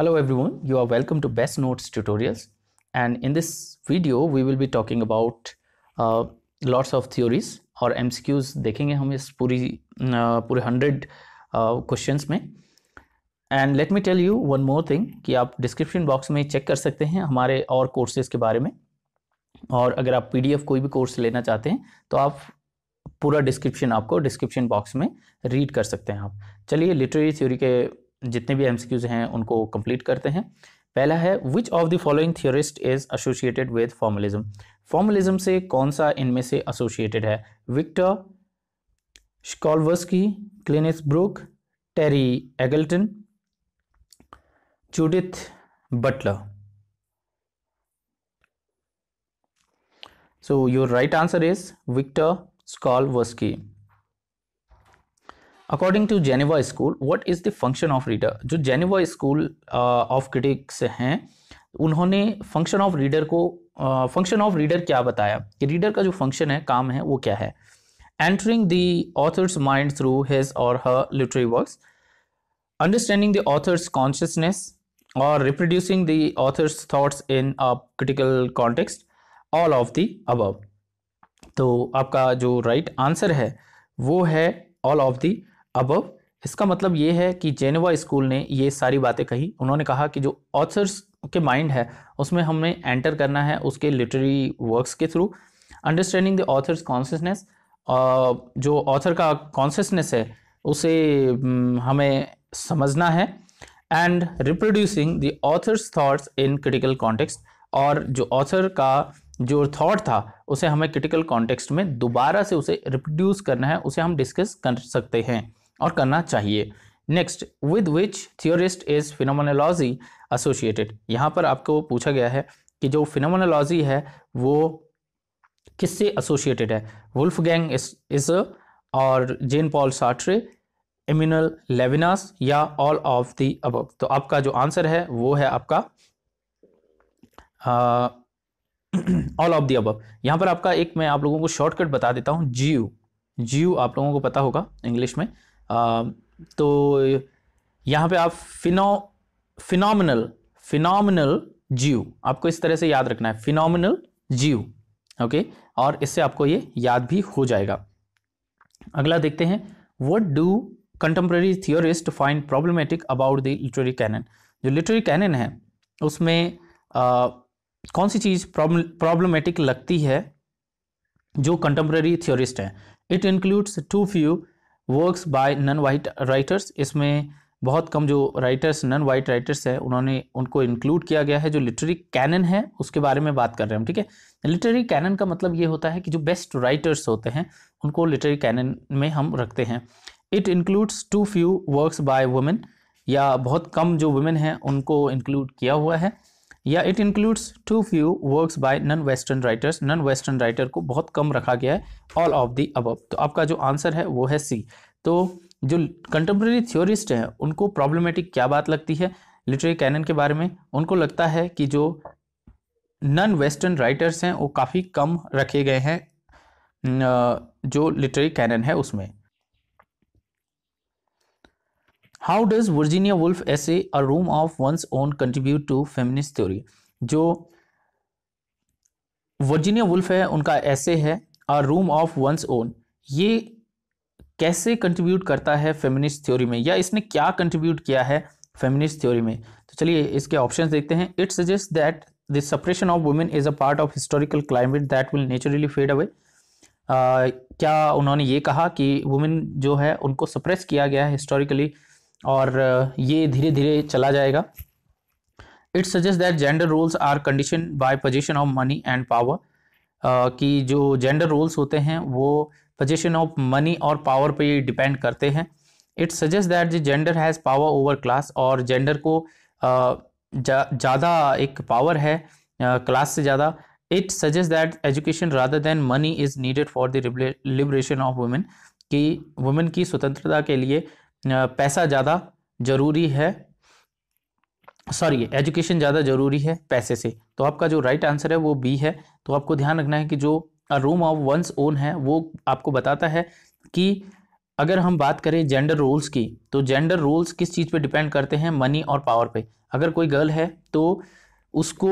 Hello everyone, you are welcome to Best Notes tutorials and in this video we will be talking about uh, lots of theories और एम देखेंगे हम इस पूरी पूरे hundred questions में and let me tell you one more thing कि आप डिस्क्रिप्शन बॉक्स में चेक कर सकते हैं हमारे और कोर्सेज के बारे में और अगर आप पीडीएफ कोई भी कोर्स लेना चाहते हैं तो आप पूरा डिस्क्रिप्शन आपको डिस्क्रिप्शन बॉक्स में रीड कर सकते हैं आप चलिए लिटरेरी थ्योरी के जितने भी एमसीक्यूज हैं उनको कंप्लीट करते हैं पहला है which of the following theorist is associated with formalism formalism से कौन सा इनमें से एसोसिएटेड है Victor Shklovsky Cleanth Brooks Terry Eagleton Judith Butler so your right answer is victor skolwski according to Geneva school what is the function of reader जो Geneva school of critics हैं उन्होंने function of reader को function of reader क्या बताया कि reader का जो function है काम है वो क्या है entering the author's mind through his और her literary works understanding the author's consciousness और reproducing the author's thoughts in a critical context all of the above तो आपका जो राइट right आंसर है वो है ऑल ऑफ द अबव इसका मतलब ये है कि जेनेवा स्कूल ने ये सारी बातें कही उन्होंने कहा कि जो ऑथर्स के माइंड है उसमें हमें एंटर करना है उसके लिटरेरी वर्क्स के through understanding the author's consciousness जो ऑथर का कॉन्शियसनेस है उसे हमें समझना है and reproducing the author's thoughts in critical context और जो ऑथर का जो थॉट था उसे हमें क्रिटिकल कॉन्टेक्स्ट में दोबारा से उसे रिप्रोड्यूस करना है उसे हम डिस्कस कर सकते हैं और करना चाहिए next with which theorist is phenomenology associated यहाँ पर आपको पूछा गया है कि जो फिनोमोनोलॉजी है वो किससे एसोसिएटेड है वुल्फ गैंग इज और जेन पॉल साट्रे इम्यूनल लेविनास या ऑल ऑफ दी अब तो आपका जो आंसर है वो है आपका ऑल ऑफ द अब यहाँ पर आपका एक मैं आप लोगों को शॉर्टकट बता देता हूँ जियो जियो आप लोगों को पता होगा इंग्लिश में तो यहाँ पे आप फिनो फिनोमिनल फिनोमिनल जीव आपको इस तरह से याद रखना है फिनोमिनल जीव ओके और इससे आपको ये याद भी हो जाएगा अगला देखते हैं what do contemporary theorist find problematic about the literary canon जो लिटरेरी कैनन है उसमें आ, कौन सी चीज़ प्रॉब्लमेटिक लगती है जो कंटेम्प्रेरी थियोरिस्ट हैं it includes too few works by non white writers इसमें बहुत कम जो राइटर्स नन वाइट राइटर्स हैं उन्होंने उनको इंक्लूड किया गया है जो लिटरेरी कैनन है उसके बारे में बात कर रहे हैं हम ठीक है लिटरेरी कैनन का मतलब ये होता है कि जो बेस्ट राइटर्स होते हैं उनको लिटरेरी कैनन में हम रखते हैं it includes too few works by women या बहुत कम जो वुमेन हैं उनको इंक्लूड किया हुआ है या it includes too few works by non western writers non western writer को बहुत कम रखा गया है ऑल ऑफ दी अब तो आपका जो आंसर है वो है सी तो जो कंटेम्प्रेरी थ्योरिस्ट हैं उनको प्रॉब्लमेटिक क्या बात लगती है लिटरेरी कैनन के बारे में उनको लगता है कि जो नॉन वेस्टर्न राइटर्स हैं वो काफ़ी कम रखे गए हैं जो लिटरेरी कैनन है उसमें how does Virginia Woolf essay a room of one's own contribute to feminist theory जो वर्जीनिया वुल्फ है उनका ऐसे है a room of one's own ये कैसे कंट्रीब्यूट करता है फेमिनिस्ट थ्योरी में या इसने क्या कंट्रीब्यूट किया है फेमिनिस्ट थ्योरी में तो चलिए इसके ऑप्शन देखते हैं it suggest that the separation of women is a part of historical climate that will naturally fade away क्या उन्होंने ये कहा कि वुमेन जो है उनको सप्रेस किया गया है हिस्टोरिकली और ये धीरे धीरे चला जाएगा it suggest that gender roles are condition by position of money and power कि जो जेंडर रोल्स होते हैं वो पोजिशन ऑफ मनी और पावर पे डिपेंड करते हैं it suggest that gender has power over class और जेंडर को ज़्यादा एक पावर है क्लास से ज़्यादा it suggest that education rather than money is needed for the liberation of women कि वुमेन की स्वतंत्रता के लिए पैसा ज़्यादा ज़रूरी है सॉरी एजुकेशन ज़्यादा ज़रूरी है पैसे से तो आपका जो राइट right आंसर है वो बी है तो आपको ध्यान रखना है कि जो रूम ऑफ वंस ओन है वो आपको बताता है कि अगर हम बात करें जेंडर रोल्स की तो जेंडर रोल्स किस चीज़ पे डिपेंड करते हैं मनी और पावर पे अगर कोई गर्ल है तो उसको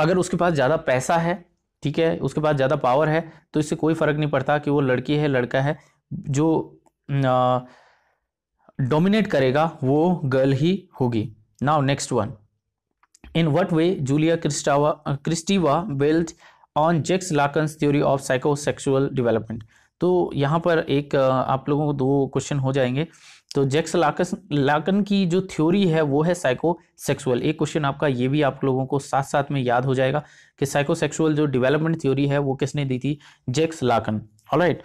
अगर उसके पास ज़्यादा पैसा है ठीक है उसके पास ज़्यादा पावर है तो इससे कोई फ़र्क नहीं पड़ता कि वो लड़की है लड़का है जो आ, डोमिनेट करेगा वो गर्ल ही होगी now next one in what way Julia Kristeva Kristeva build on Jacques Lacan's theory of psychosexual development तो यहाँ पर एक आप लोगों को दो क्वेश्चन हो जाएंगे तो जेक्स लाकस लाकन की जो थ्योरी है वो है साइको सेक्सुअल एक क्वेश्चन आपका ये भी आप लोगों को साथ साथ में याद हो जाएगा कि साइको सेक्सुअल जो डेवलपमेंट थ्योरी है वो किसने दी थी जेक्स लाकन ऑलराइट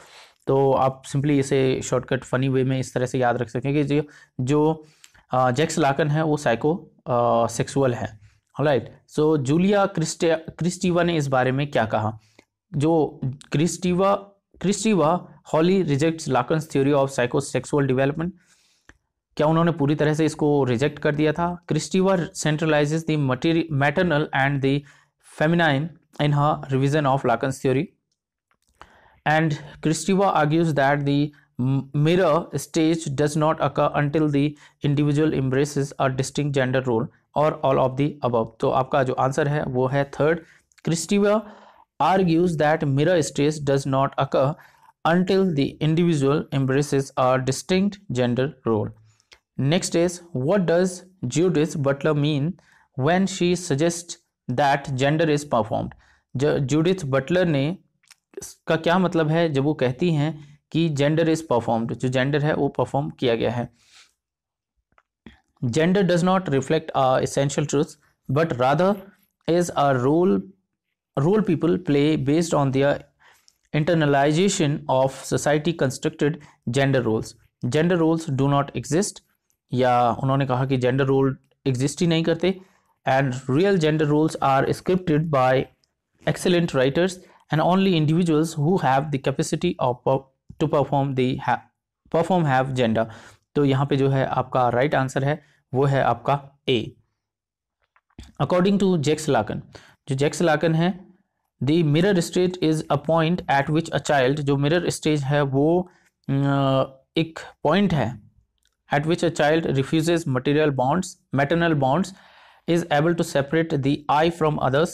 तो आप सिंपली इसे शॉर्टकट फनी वे में इस तरह से याद रख कि जो जो जैक्स लाकन है वो साइको सेक्सुअल है right so Julia Kristeva Kristeva ने इस बारे में क्या कहा जो Kristeva Kristeva wholly rejects Lacan's theory of psycho sexual development क्या उन्होंने पूरी तरह से इसको रिजेक्ट कर दिया था Kristeva centralizes the end the feminine in her revision of Lacan's theory and Kristiwa argues that the mirror stage does not occur until the individual embraces a distinct gender role or all of the above So, आपका जो answer है वो है argues that mirror stage does not occur until the individual embraces a distinct gender role. Next is what does Judith Butler mean when she suggests that gender is performed? Judith Butler ने का क्या मतलब है जब वो कहती हैं कि जेंडर इज परफॉर्म्ड जो जेंडर है वो परफॉर्म किया गया है gender does not reflect a essential truth but rather is a role role people play based on their internalization of society constructed gender roles gender roles do not exist या उन्होंने कहा कि gender role exist ही नहीं करते and real gender roles are scripted by excellent writers and only individuals who have the capacity of to perform the perform have gender तो यहाँ पे जो है आपका राइट right आंसर है वो है आपका A according to Jacques Lacan जो जैक्स लाकन है the mirror stage is a point at which a child जो mirror stage at which a child refuses material bonds, maternal bonds, is able to separate the I from others,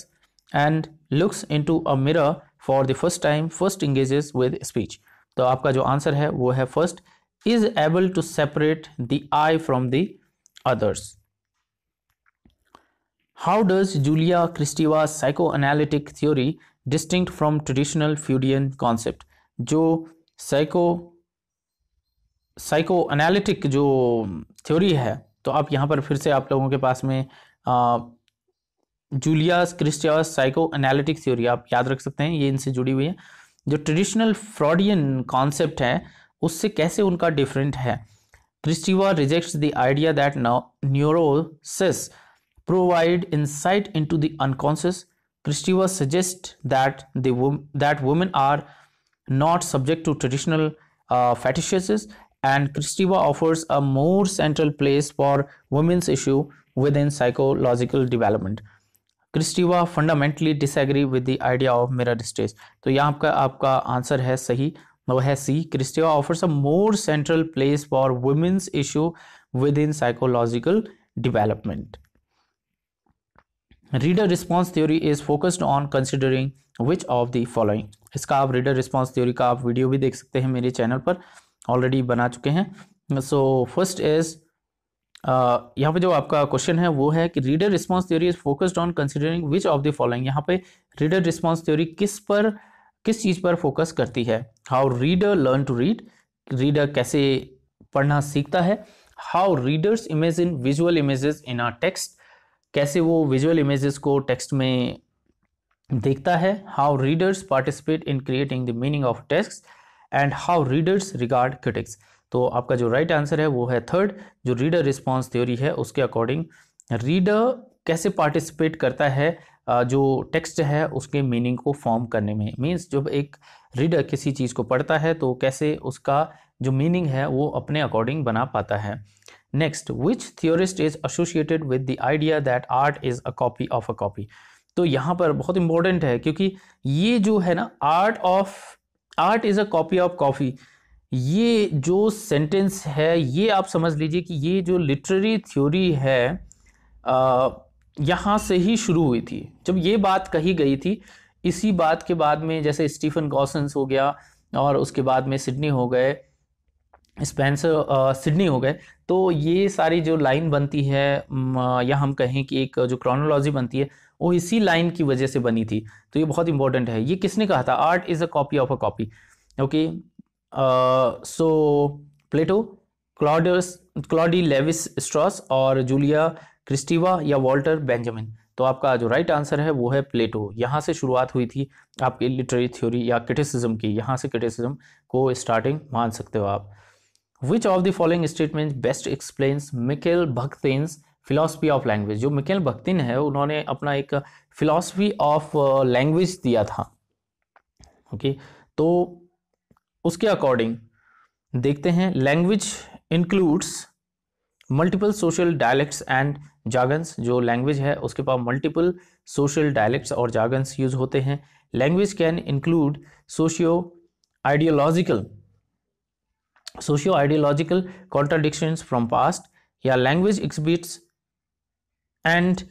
and looks into a mirror for the first time first engages with speech तो आपका जो answer है वो है first is able to separate the I from the others how does Julia Kristeva psycho analytic theory distinguish from traditional Freudian concept जो psycho psycho analytic जो theory है तो आप यहाँ पर फिर से आप लोगों के पास में Julia's Kristeva's psycho analytic theory आप याद रख सकते हैं ये इनसे जुड़ी हुई है जो ट्रेडिशनल फ्रॉडियन कॉन्सेप्ट है उससे कैसे उनका डिफरेंट है Kristeva rejects the idea that neurosis provide insight into the unconscious Kristeva suggest that that women are not subject to traditional fetishes and Kristeva offers a more central place for women's issue within psychological development Kristeva fundamentally disagree with the idea of mirror stage तो यहाँ आपका आपका answer है सही वो है C Kristeva offers a more central place for women's issue within psychological development reader response theory is focused on considering which of the following इसका आप रीडर रिस्पॉन्स थ्योरी का आप वीडियो भी देख सकते हैं मेरे चैनल पर ऑलरेडी बना चुके हैं सो फर्स्ट इज यहाँ पे जो आपका क्वेश्चन है वो है कि reader response theory is focused on considering which of the following यहाँ पे रीडर रिस्पांस थ्योरी किस पर किस चीज़ पर फोकस करती है how reader learn to read reader कैसे पढ़ना सीखता है how readers image in visual images in a text कैसे वो विजुअल इमेजेस को टेक्स्ट में देखता है how readers participate in creating the meaning of text and how readers regard critics तो आपका जो राइट right आंसर है वो है थर्ड जो रीडर रिस्पॉन्स थ्योरी है उसके अकॉर्डिंग रीडर कैसे पार्टिसिपेट करता है जो टेक्स्ट है उसके मीनिंग को फॉर्म करने में मीन्स जब एक रीडर किसी चीज़ को पढ़ता है तो कैसे उसका जो मीनिंग है वो अपने अकॉर्डिंग बना पाता है next which theorist is associated with the idea that art is a copy of a copy तो यहाँ पर बहुत इंपॉर्टेंट है क्योंकि ये जो है ना art of art is a copy of coffee ये जो सेंटेंस है ये आप समझ लीजिए कि ये जो लिटरेरी थ्योरी है यहाँ से ही शुरू हुई थी जब ये बात कही गई थी इसी बात के बाद में जैसे स्टीफन गॉसन्स हो गया और उसके बाद में सिडनी हो गए स्पेंसर सिडनी हो गए तो ये सारी जो लाइन बनती है या हम कहें कि एक जो क्रोनोलॉजी बनती है वो इसी लाइन की वजह से बनी थी तो ये बहुत इंपॉर्टेंट है ये किसने कहा था art is a copy of a copy okay so Plato Claude Claude Levi Strauss और जूलिया क्रिस्टिवा या वॉल्टर बेंजामिन तो आपका जो राइट आंसर है वो है प्लेटो यहाँ से शुरुआत हुई थी आपकी लिटरेरी थ्योरी या क्रिटिसिज्म की यहाँ से क्रिटिसिज्म को स्टार्टिंग मान सकते हो आप which of the following statement best explains Mikhail Bakhtin's philosophy of language जो मिकेल भक्तिन है उन्होंने अपना एक फिलासफी ऑफ लैंग्वेज दिया था ओके okay? तो उसके अकॉर्डिंग देखते हैं language includes multiple social dialects and jargons जो लैंग्वेज है उसके पास मल्टीपल सोशल डायलेक्ट्स और जागन्स यूज होते हैं language can include socio ideological socio ideological contradictions from past या language exhibits and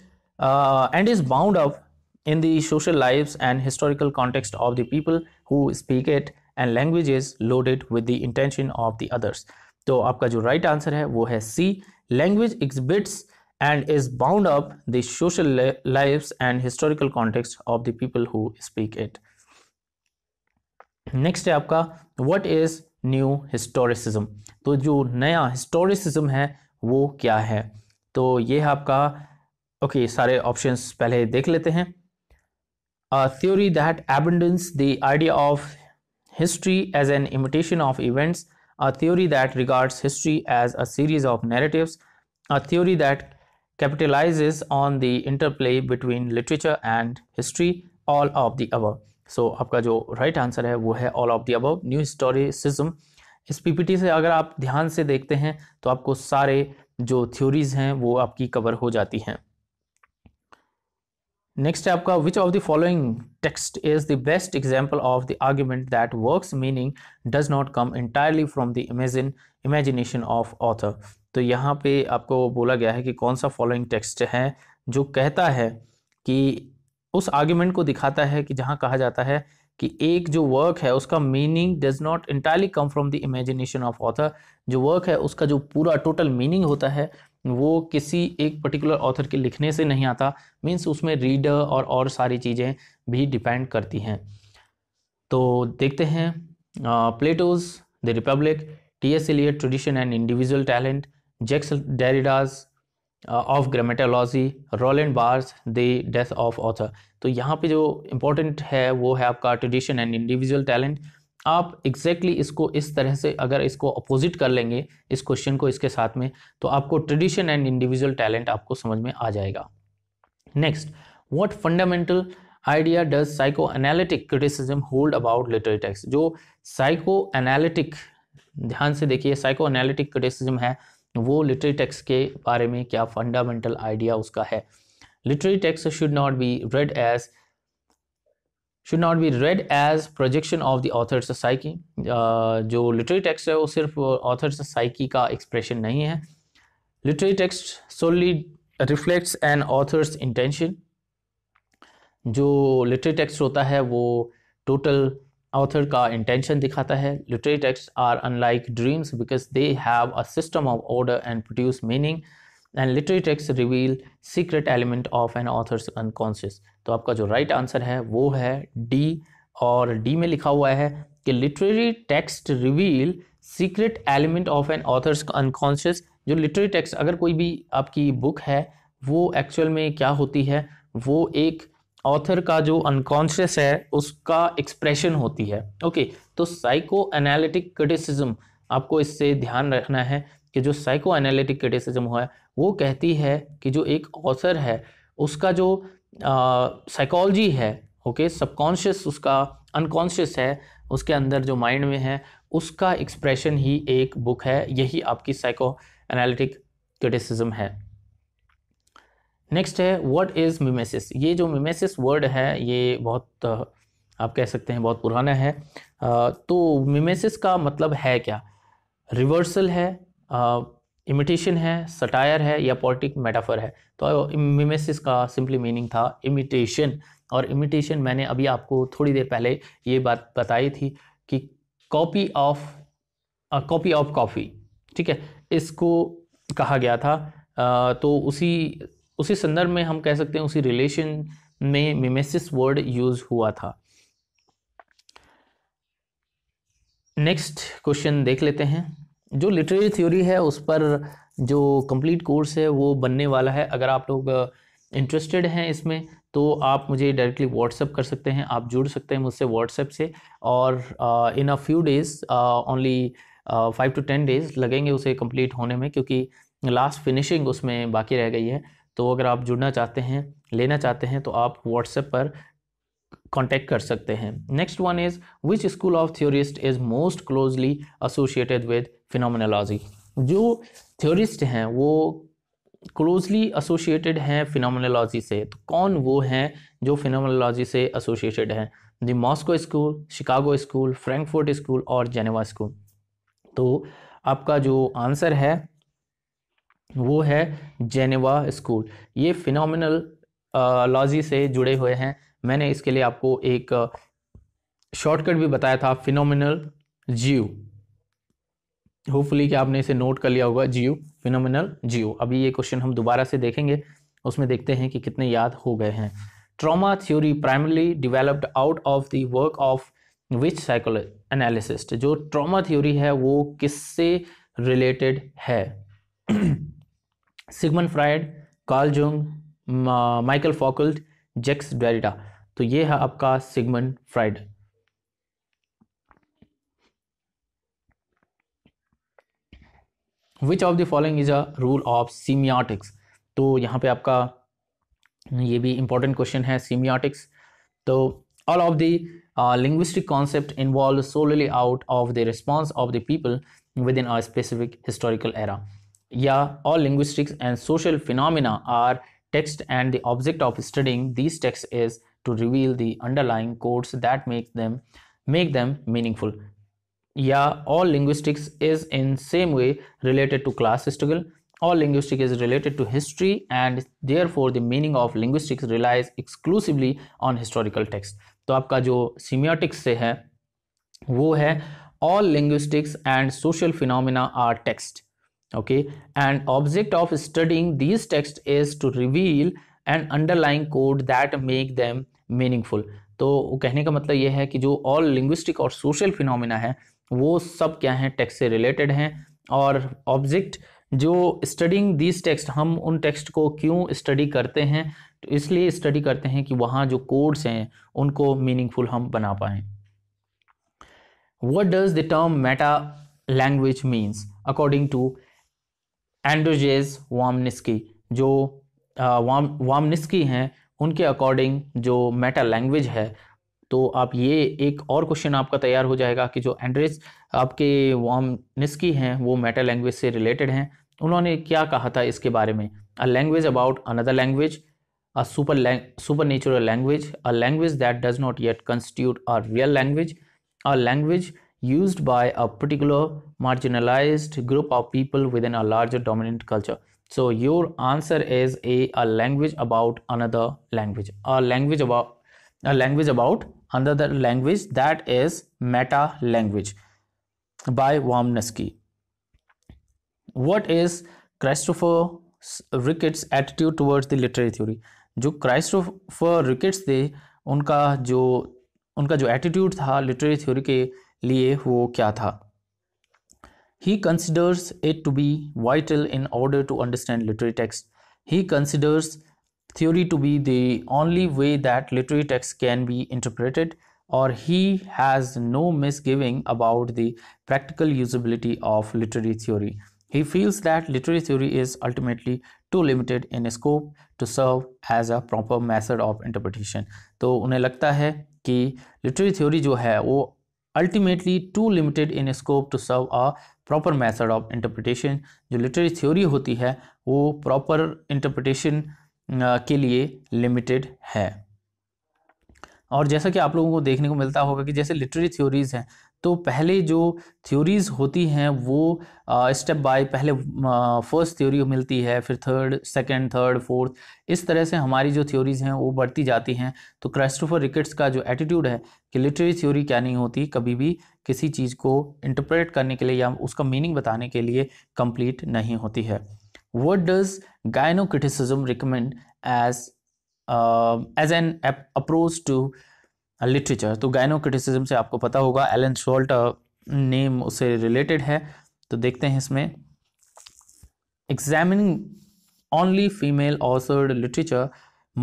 and is bound up in social life and historical and of the people who speak it and language is loaded with the intention of the others तो आपका जो right right answer है वो है C language exhibits and is bound up the social lives and historical context of the people who speak it. Next है आपका what is new historicism तो जो नया हिस्टोरिसिज्म है वो क्या है तो ये है आपका ओके okay, सारे ऑप्शंस पहले देख लेते हैं a theory that abandons the idea of history as an imitation of events, a theory that regards history as a series of narratives, a theory that capitalizes on the interplay between literature and history, all of the above. So so, आपका जो right right answer है वो है all of the above new historicism इस PPT से अगर आप ध्यान से देखते हैं तो आपको सारे जो थ्योरीज हैं वो आपकी कवर हो जाती हैं नेक्स्ट है आपका which of the following text is the best example of the argument that works meaning does not come entirely from the imagine imagination of author तो यहाँ पे आपको बोला गया है कि कौन सा फॉलोइंग टेक्स्ट है जो कहता है कि उस आर्ग्यूमेंट को दिखाता है कि जहाँ कहा जाता है कि एक जो वर्क है उसका meaning does not entirely come from the imagination of author जो वर्क है उसका जो पूरा टोटल मीनिंग होता है वो किसी एक पर्टिकुलर ऑथर के लिखने से नहीं आता मीन्स उसमें रीडर और और सारी चीज़ें भी डिपेंड करती हैं तो देखते हैं Plato's the republic T S Eliot tradition and individual talent Jacques Derrida's of grammatology and Barthes the death of author तो यहाँ पे जो इम्पोर्टेंट है वो है आपका ट्रेडिशन एंड इंडिविजुअल टैलेंट आप एग्जैक्टली exactly इसको इस तरह से अगर इसको अपोजिट कर लेंगे इस क्वेश्चन को इसके साथ में तो आपको ट्रेडिशन एंड इंडिविजुअल टैलेंट आपको समझ में आ जाएगा next what fundamental idea does psycho analytic criticism hold about literary texts जो साइको एनालिटिक ध्यान से देखिए साइको एनालिटिक क्रिटिसिज्म है वो लिटरेरी टेक्स के बारे में क्या फंडामेंटल आइडिया उसका है literary texts should not be read as should not be read as projection of the author's psyche जो लिटरेरी टेक्स्ट है वो सिर्फ ऑथर्स साइकी का एक्सप्रेशन नहीं है literary text solely reflects an author's intention जो लिटरेरी टेक्स्ट होता है वो टोटल ऑथर का इंटेंशन दिखाता है literary text are unlike dreams because they have a system of order and produce meaning and literary text reveal secret element of an author's unconscious तो आपका जो राइट right आंसर है वो है D और डी में लिखा हुआ है कि literary text reveal secret element of an author's unconscious जो लिटरेरी टेक्स्ट अगर कोई भी आपकी बुक है वो एक्चुअल में क्या होती है वो एक ऑथर का जो अनकॉन्शियस है उसका एक्सप्रेशन होती है ओके okay, तो साइको एनालिटिक क्रिटिसिज्म आपको इससे ध्यान रखना है कि जो साइको एनालिटिक क्रिटिसिज्म हुआ है वो कहती है कि जो एक ऑथर है उसका जो साइकोलॉजी है ओके सबकॉन्शियस उसका अनकॉन्शियस है उसके अंदर जो माइंड में है उसका एक्सप्रेशन ही एक बुक है यही आपकी साइको एनालिटिक क्रिटिसिज्म है नेक्स्ट है व्हाट इज़ मिमेसिस ये जो मिमेसिस वर्ड है ये बहुत आप कह सकते हैं बहुत पुराना है तो मिमेसिस का मतलब है क्या रिवर्सल है इमिटेशन है सटायर है या पॉलिटिक मेटाफर है तो मिमेसिस का सिंपली मीनिंग था इमिटेशन और इमिटेशन मैंने अभी आपको थोड़ी देर पहले ये बात बताई थी कि copy of copy of coffee ठीक है इसको कहा गया था आ, तो उसी उसी संदर्भ में हम कह सकते हैं उसी रिलेशन में मिमेसिस वर्ड यूज हुआ था नेक्स्ट क्वेश्चन देख लेते हैं जो लिटरेरी थ्योरी है उस पर जो कंप्लीट कोर्स है वो बनने वाला है अगर आप लोग इंटरेस्टेड हैं इसमें तो आप मुझे डायरेक्टली व्हाट्सअप कर सकते हैं आप जुड़ सकते हैं मुझसे व्हाट्सएप से और in a few days only five to ten days लगेंगे उसे कंप्लीट होने में क्योंकि लास्ट फिनिशिंग उसमें बाकी रह गई है तो अगर आप जुड़ना चाहते हैं लेना चाहते हैं तो आप व्हाट्सएप पर कॉन्टैक्ट कर सकते हैं next one is which school of theorist is most closely associated with phenomenology जो थ्योरिस्ट हैं वो क्लोजली एसोसिएटेड हैं फिनोमिनोलॉजी से तो कौन वो हैं जो फिनोमिनोलॉजी से एसोसिएटेड हैं the Moscow school Chicago school Frankfurt school और जेनेवा स्कूल तो आपका जो आंसर है वो है जेनेवा स्कूल ये फिनोमिनल लॉजी से जुड़े हुए हैं मैंने इसके लिए आपको एक शॉर्टकट भी बताया था फिनोमिनल जीव होपफुली कि आपने इसे नोट कर लिया होगा जियो फिनोमिनल जियो अभी ये क्वेश्चन हम दोबारा से देखेंगे उसमें देखते हैं कि कितने याद हो गए हैं trauma theory primarily developed out of the work of which psychoanalyst जो ट्रॉमा थ्योरी है वो किससे रिलेटेड है Sigmund Freud Carl Jung Michel Foucault Jacques Derrida तो ये है आपका Sigmund Freud which of the following is a rule of semiotics तो यहाँ पे आपका ये भी इंपॉर्टेंट क्वेश्चन है सीमियाटिक्स तो all of the linguistic concept involve solely out of the response of the people within a specific historical era या all linguistics and social phenomena are text and the object of studying this texts is to reveal the underlying codes that make them make them meaningful या all linguistics is in same way related to class struggle all linguistic is related to history and there for the meaning of linguistics relies exclusively on historical text तो आपका जो semiotics से है वो है all linguistics and social phenomena are text okay and object of studying this text is to reveal and underlying code that make them meaningful तो कहने का मतलब यह है कि जो ऑल लिंग्विस्टिक और सोशल फिनोमिना है वो सब क्या हैं टेक्स से रिलेटेड हैं और ऑब्जेक्ट जो स्टडिंग दीज टेक्स्ट हम उन टेक्स्ट को क्यों स्टडी करते हैं तो इसलिए स्टडी करते हैं कि वहाँ जो कोड्स हैं उनको मीनिंगफुल हम बना पाएं what does the term metalanguage means according to Andrzej Warminski जो वाम uh, वामनिस्की हैं उनके अकॉर्डिंग जो मेटा लैंग्वेज है तो आप ये एक और क्वेश्चन आपका तैयार हो जाएगा कि जो एंड्रेस आपके वाम निस्की हैं वो मेटा लैंग्वेज से रिलेटेड हैं उन्होंने क्या कहा था इसके बारे में a language about another language a super super natural language a language that does not yet constitute a real language a language used by a particular marginalized group of people within a larger dominant culture so your answer is A a language about another language a language about a language about another language that is meta language by Womnesky. What is Christopher Ricketts' attitude towards the literary theory? जो Christopher Ricketts थे उनका जो उनका जो attitude था literary theory के लिए वो क्या था he considers it to be vital in order to understand literary text he considers theory to be the only way that literary text can be interpreted or he has no misgiving about the practical usability of literary theory. He feels that literary theory is ultimately too limited in scope to serve as a proper method of interpretation. तो उन्हें लगता है कि literary theory जो है वो ultimately too limited in scope to serve a proper method of interpretation जो literary theory होती है वो प्रॉपर इंटरप्रिटेशन के लिए लिमिटेड है और जैसा कि आप लोगों को देखने को मिलता होगा कि जैसे लिटरेरी थ्योरीज़ हैं तो पहले जो थ्योरीज़ होती हैं वो स्टेप बाय पहले फर्स्ट थ्योरी मिलती है फिर थर्ड सेकंड थर्ड फोर्थ इस तरह से हमारी जो थ्योरीज़ हैं वो बढ़ती जाती हैं तो क्राइस्टोफर रिकेट्स का जो एटीट्यूड है कि लिटरेरी थ्योरी क्या नहीं होती कभी भी किसी चीज़ को इंटरप्रेट करने के लिए या उसका मीनिंग बताने के लिए कंप्लीट नहीं होती है what does gynocriticism recommend as as an approach to literature तो गायनो क्रिटिसिज्म से आपको पता होगा एलन शोल्ट नेम उससे रिलेटेड है तो देखते हैं इसमें examining only female authored literature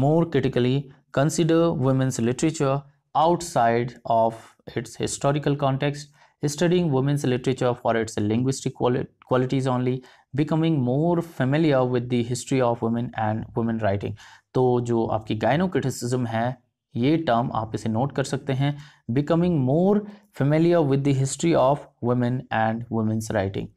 more critically consider women's literature outside of its historical context studying women's literature for its linguistic qualities only becoming more familiar with the history of women and women writing तो जो आपकी गायनो gynocriticism है ये term आप इसे note कर सकते हैं becoming more familiar with the history of women and women's writing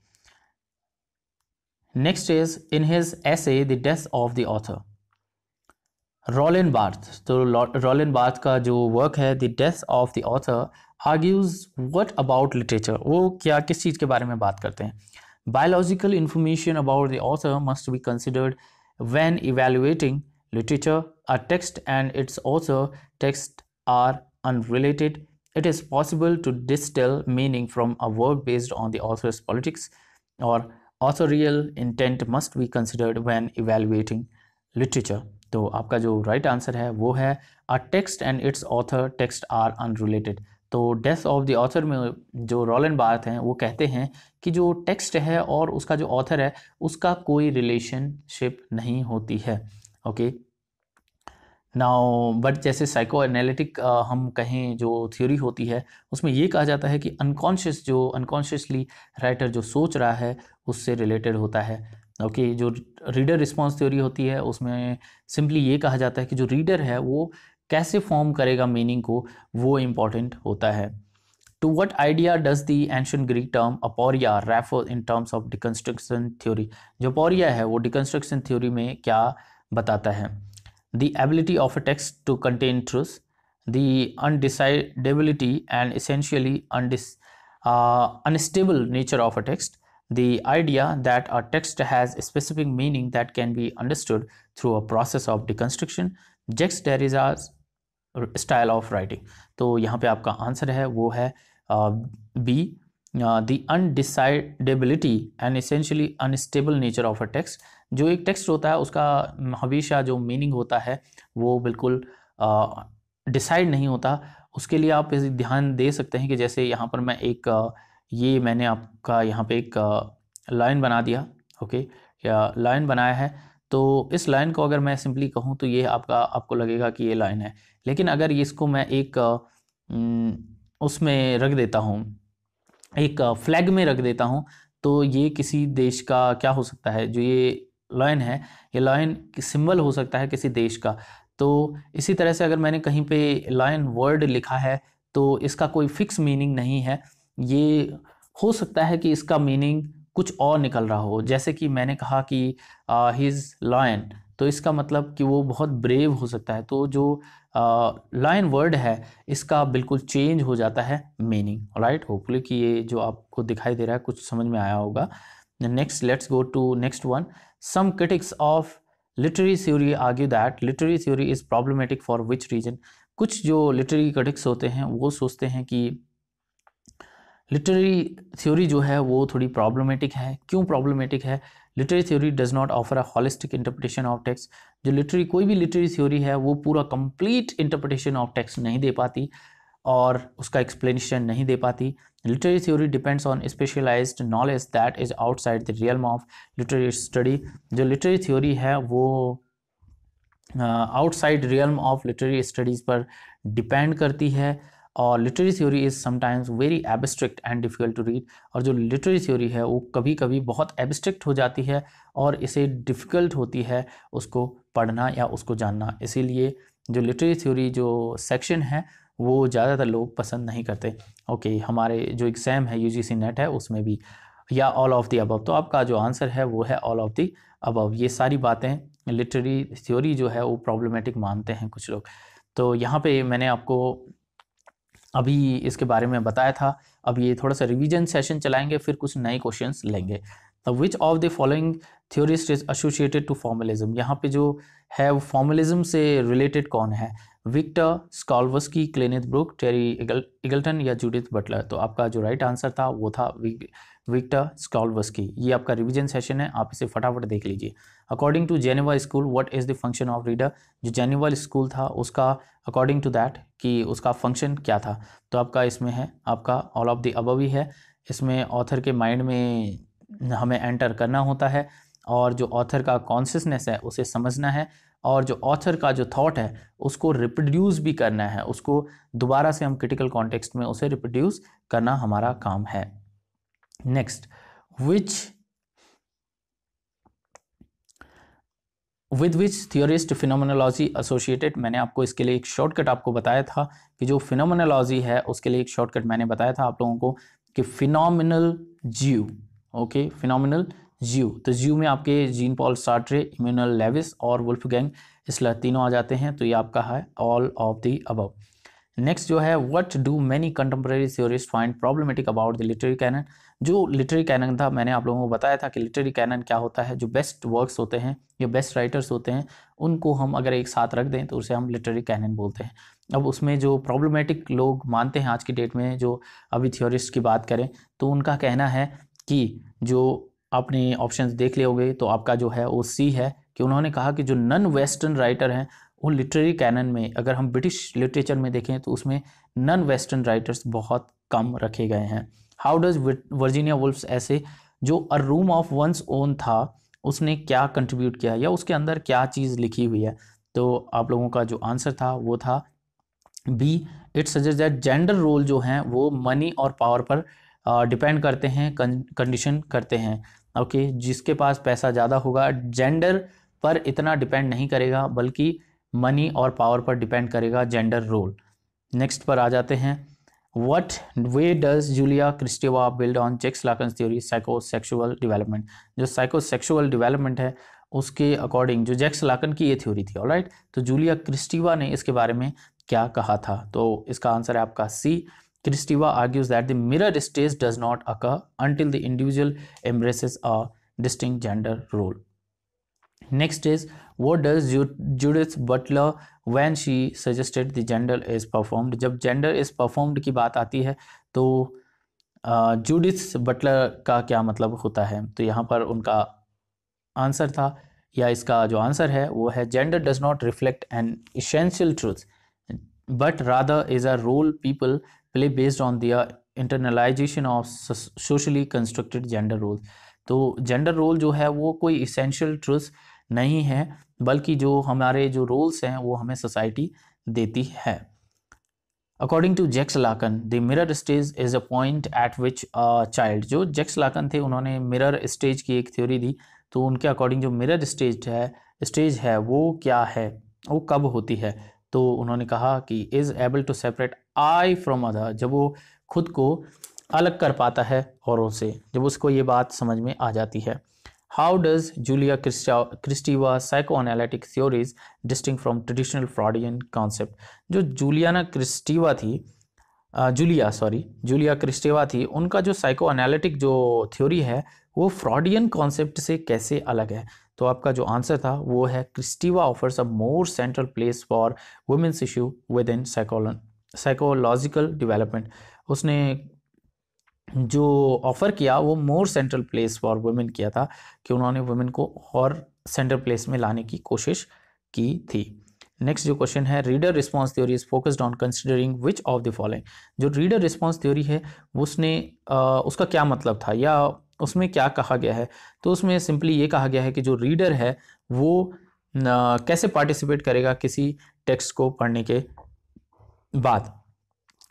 next is in his essay the death of the author Roland Barthes तो रॉलिन बार्थ का जो वर्क है the death of the author argues what about literature वो क्या किस चीज़ के बारे में बात करते हैं Biological information about the author must be considered when evaluating literature. A text and its author text are unrelated. It is possible to distill meaning from a work based on the author's politics or authorial intent must be considered when evaluating literature. So, आपका जो right answer है वो text and its author text are unrelated. तो death of the author में जो रॉलन birth हैं वो कहते हैं कि जो टेक्स्ट है और उसका जो ऑथर है उसका कोई रिलेशनशिप नहीं होती है ओके नाउ बट जैसे साइको एनालिटिक हम कहें जो थ्योरी होती है उसमें ये कहा जाता है कि अनकॉन्शियस जो अनकॉन्शियसली राइटर जो सोच रहा है उससे रिलेटेड होता है ओके okay, जो रीडर रिस्पॉन्स थ्योरी होती है उसमें सिंपली ये कहा जाता है कि जो रीडर है वो कैसे फॉर्म करेगा मीनिंग को वो इम्पॉर्टेंट होता है to what idea does the ancient Greek term aporia refer in terms of deconstruction theory जो अपौरिया है वो डिकन्स्ट्रक्शन थ्योरी में क्या बताता है the ability of a text to contain truth the undecidability and essentially unstable nature of a text the idea that a text has specific meaning that can be understood through a process of deconstruction Jacques Derrida's style of writing तो यहाँ पे आपका answer है वो है B the undecidability and essentially unstable nature of a text जो एक text होता है उसका हमेशा जो मीनिंग होता है वो बिल्कुल डिसाइड uh, नहीं होता उसके लिए आप ध्यान दे सकते हैं कि जैसे यहाँ पर मैं एक ये मैंने आपका यहाँ पे एक लाइन बना दिया ओके या लाइन बनाया है तो इस लाइन को अगर मैं सिंपली कहूँ तो ये आपका आपको लगेगा कि ये लाइन है लेकिन अगर इसको मैं एक उसमें रख देता हूँ एक फ्लैग में रख देता हूँ तो ये किसी देश का क्या हो सकता है जो ये लाइन है ये लाइन सिंबल हो सकता है किसी देश का तो इसी तरह से अगर मैंने कहीं पे लाइन वर्ड लिखा है तो इसका कोई फिक्स मीनिंग नहीं है ये हो सकता है कि इसका मीनिंग कुछ और निकल रहा हो जैसे कि मैंने कहा कि ही इज़ लायन तो इसका मतलब कि वो बहुत ब्रेव हो सकता है तो जो लाइन वर्ड है इसका बिल्कुल चेंज हो जाता है मीनिंग राइट होपफुली कि ये जो आपको दिखाई दे रहा है कुछ समझ में आया होगा next let's go to next one some critics of literary theory argue that literary theory is problematic for which reason कुछ जो लिटरेरी क्रिटिक्स होते हैं वो सोचते हैं कि लिटरेरी थ्योरी जो है वो थोड़ी प्रॉब्लमेटिक है क्यों प्रॉब्लमेटिक है literary theory does not offer a holistic interpretation of text जो लिटरेरी कोई भी लिटरेरी थ्योरी है वो पूरा कंप्लीट इंटरप्रिटेशन ऑफ टेक्स्ट नहीं दे पाती और उसका एक्सप्लेनेशन नहीं दे पाती literary theory depends on specialized knowledge that is outside the realm of literary study जो लिटरेरी थ्योरी है वो outside realm of literary studies पर डिपेंड करती है और literary theory is sometimes very abstract and difficult to read और जो literary theory है वो कभी कभी बहुत एबस्ट्रिक्ट हो जाती है और इसे डिफ़िकल्ट होती है उसको पढ़ना या उसको जानना इसीलिए जो लिटरेरी थ्योरी जो सेक्शन है वो ज़्यादातर लोग पसंद नहीं करते ओके okay, हमारे जो एग्ज़ाम है यू नेट है उसमें भी या ऑल ऑफ़ दी अबव तो आपका जो आंसर है वो है ऑल ऑफ़ दी अबव ये सारी बातें लिटरेरी थ्योरी जो है वो प्रॉब्लमेटिक मानते हैं कुछ लोग तो यहाँ पे मैंने आपको अभी इसके बारे में बताया था अब ये थोड़ा सा रिवीजन सेशन चलाएंगे फिर कुछ नए क्वेश्चन लेंगे तो which of the following theorist is associated to formalism यहाँ पे जो है वो फॉर्मलिज्म से रिलेटेड कौन है विक्टर स्कॉलवस्की क्लेनिथ ब्रुक टेरी इगल्टन या जूडिथ बटलर तो आपका जो राइट आंसर था वो था विक्टर स्कॉलवस्की ये आपका रिविजन सेशन है आप इसे फटाफट देख लीजिए according to Geneva school what is the function of reader जो जेनेवा स्कूल था उसका अकॉर्डिंग टू दैट कि उसका फंक्शन क्या था तो आपका इसमें है आपका ऑल ऑफ द अबव ही है इसमें ऑथर के माइंड में हमें एंटर करना होता है और जो ऑथर का कॉन्सियसनेस है उसे समझना है और जो ऑथर का जो थॉट है उसको रिप्रोड्यूस भी करना है उसको दोबारा से हम क्रिटिकल कॉन्टेक्स्ट में उसे रिप्रोड्यूस करना हमारा काम है next which with which theorist phenomenology associated मैंने आपको इसके लिए एक शॉर्टकट आपको बताया था कि जो फिनोमिनोलॉजी है उसके लिए एक शॉर्टकट मैंने बताया था आप लोगों को कि फिनोमिनल जीव ओके फिनोमिनल जीव तो जीव में आपके Jean Paul Sartre Emmanuel Levinas और वुल्फ गैंग इसलिए तीनों आ जाते हैं तो ये आपका है all of the above next जो है what do many contemporary theorist find problematic about the literary canon जो लिटरेरी कैनन था मैंने आप लोगों को बताया था कि लिटरेरी कैनन क्या होता है जो बेस्ट वर्क्स होते हैं या बेस्ट राइटर्स होते हैं उनको हम अगर एक साथ रख दें तो उसे हम लिटरेरी कैनन बोलते हैं अब उसमें जो प्रॉब्लमेटिक लोग मानते हैं आज की डेट में जो अभी थियोरिस्ट की बात करें तो उनका कहना है कि जो आपने ऑप्शन देख लिए होंगे तो आपका जो है वो सी है कि उन्होंने कहा कि जो नन वेस्टर्न राइटर हैं वो लिटरेरी कैनन में अगर हम ब्रिटिश लिटरेचर में देखें तो उसमें नन वेस्टर्न राइटर्स बहुत कम रखे गए हैं हाउ डज वर्जीनिया वुल्फ्स ऐसे जो a room of one's own था उसने क्या कंट्रीब्यूट किया या उसके अंदर क्या चीज़ लिखी हुई है तो आप लोगों का जो आंसर था वो था B it suggest that gender role जो हैं वो मनी और पावर पर डिपेंड करते हैं कंडीशन करते हैं ओके okay, जिसके पास पैसा ज़्यादा होगा जेंडर पर इतना डिपेंड नहीं करेगा बल्कि मनी और पावर पर डिपेंड करेगा जेंडर रोल नेक्स्ट पर आ जाते हैं what way does julia kristeva build on checks lacan's theory psychosexual development जो psychosexual development है उसके अकॉर्डिंग जो जैक्स लाकन की ये थ्योरी थी ऑलराइट right? तो जूलिया क्रिस्टिवा ने इसके बारे में क्या कहा था तो इसका आंसर है आपका C Kristeva argues that the mirror stage does not occur until the individual embraces a distinct gender role next is वो does Judith Butler when she suggested the gender is performed जब gender is performed की बात आती है तो Judith Butler का क्या मतलब होता है तो यहाँ पर उनका आंसर था या इसका जो आंसर है वो है gender does not reflect an essential truth but rather is a role people play based on the internalization of socially constructed gender role तो जेंडर रोल जो है वो कोई इसेंशियल ट्रूथ नहीं है बल्कि जो हमारे जो रोल्स हैं वो हमें सोसाइटी देती है according to Jacques Lacan the mirror stage is a point at which child जो जैक्स लाकन थे उन्होंने मिरर स्टेज की एक थ्योरी दी तो उनके अकॉर्डिंग जो मिरर स्टेज है स्टेज है वो क्या है वो कब होती है तो उन्होंने कहा कि is able to separate I from other जब वो खुद को अलग कर पाता है औरों से जब उसको ये बात समझ में आ जाती है How does Julia Kristeva psychoanalytic theories distinct from traditional Freudian concept? जो जूलियाना क्रिस्टीवा थी जूलिया सॉरी जूलिया क्रिस्टेवा थी उनका जो साइको एनालिटिक जो थ्योरी है वो फ्रॉडियन कॉन्सेप्ट से कैसे अलग है तो आपका जो आंसर था वो है Kristeva offers a more central place for women's issue within psychological development उसने जो ऑफ़र किया वो more central place for women किया था कि उन्होंने वुमेन को और सेंट्रल प्लेस में लाने की कोशिश की थी नेक्स्ट जो क्वेश्चन है reader response theory is focused on considering which of the following जो रीडर रिस्पॉन्स थ्योरी है उसने आ, उसका क्या मतलब था या उसमें क्या कहा गया है तो उसमें सिंपली ये कहा गया है कि जो रीडर है वो न, कैसे पार्टिसिपेट करेगा किसी टेक्स्ट को पढ़ने के बाद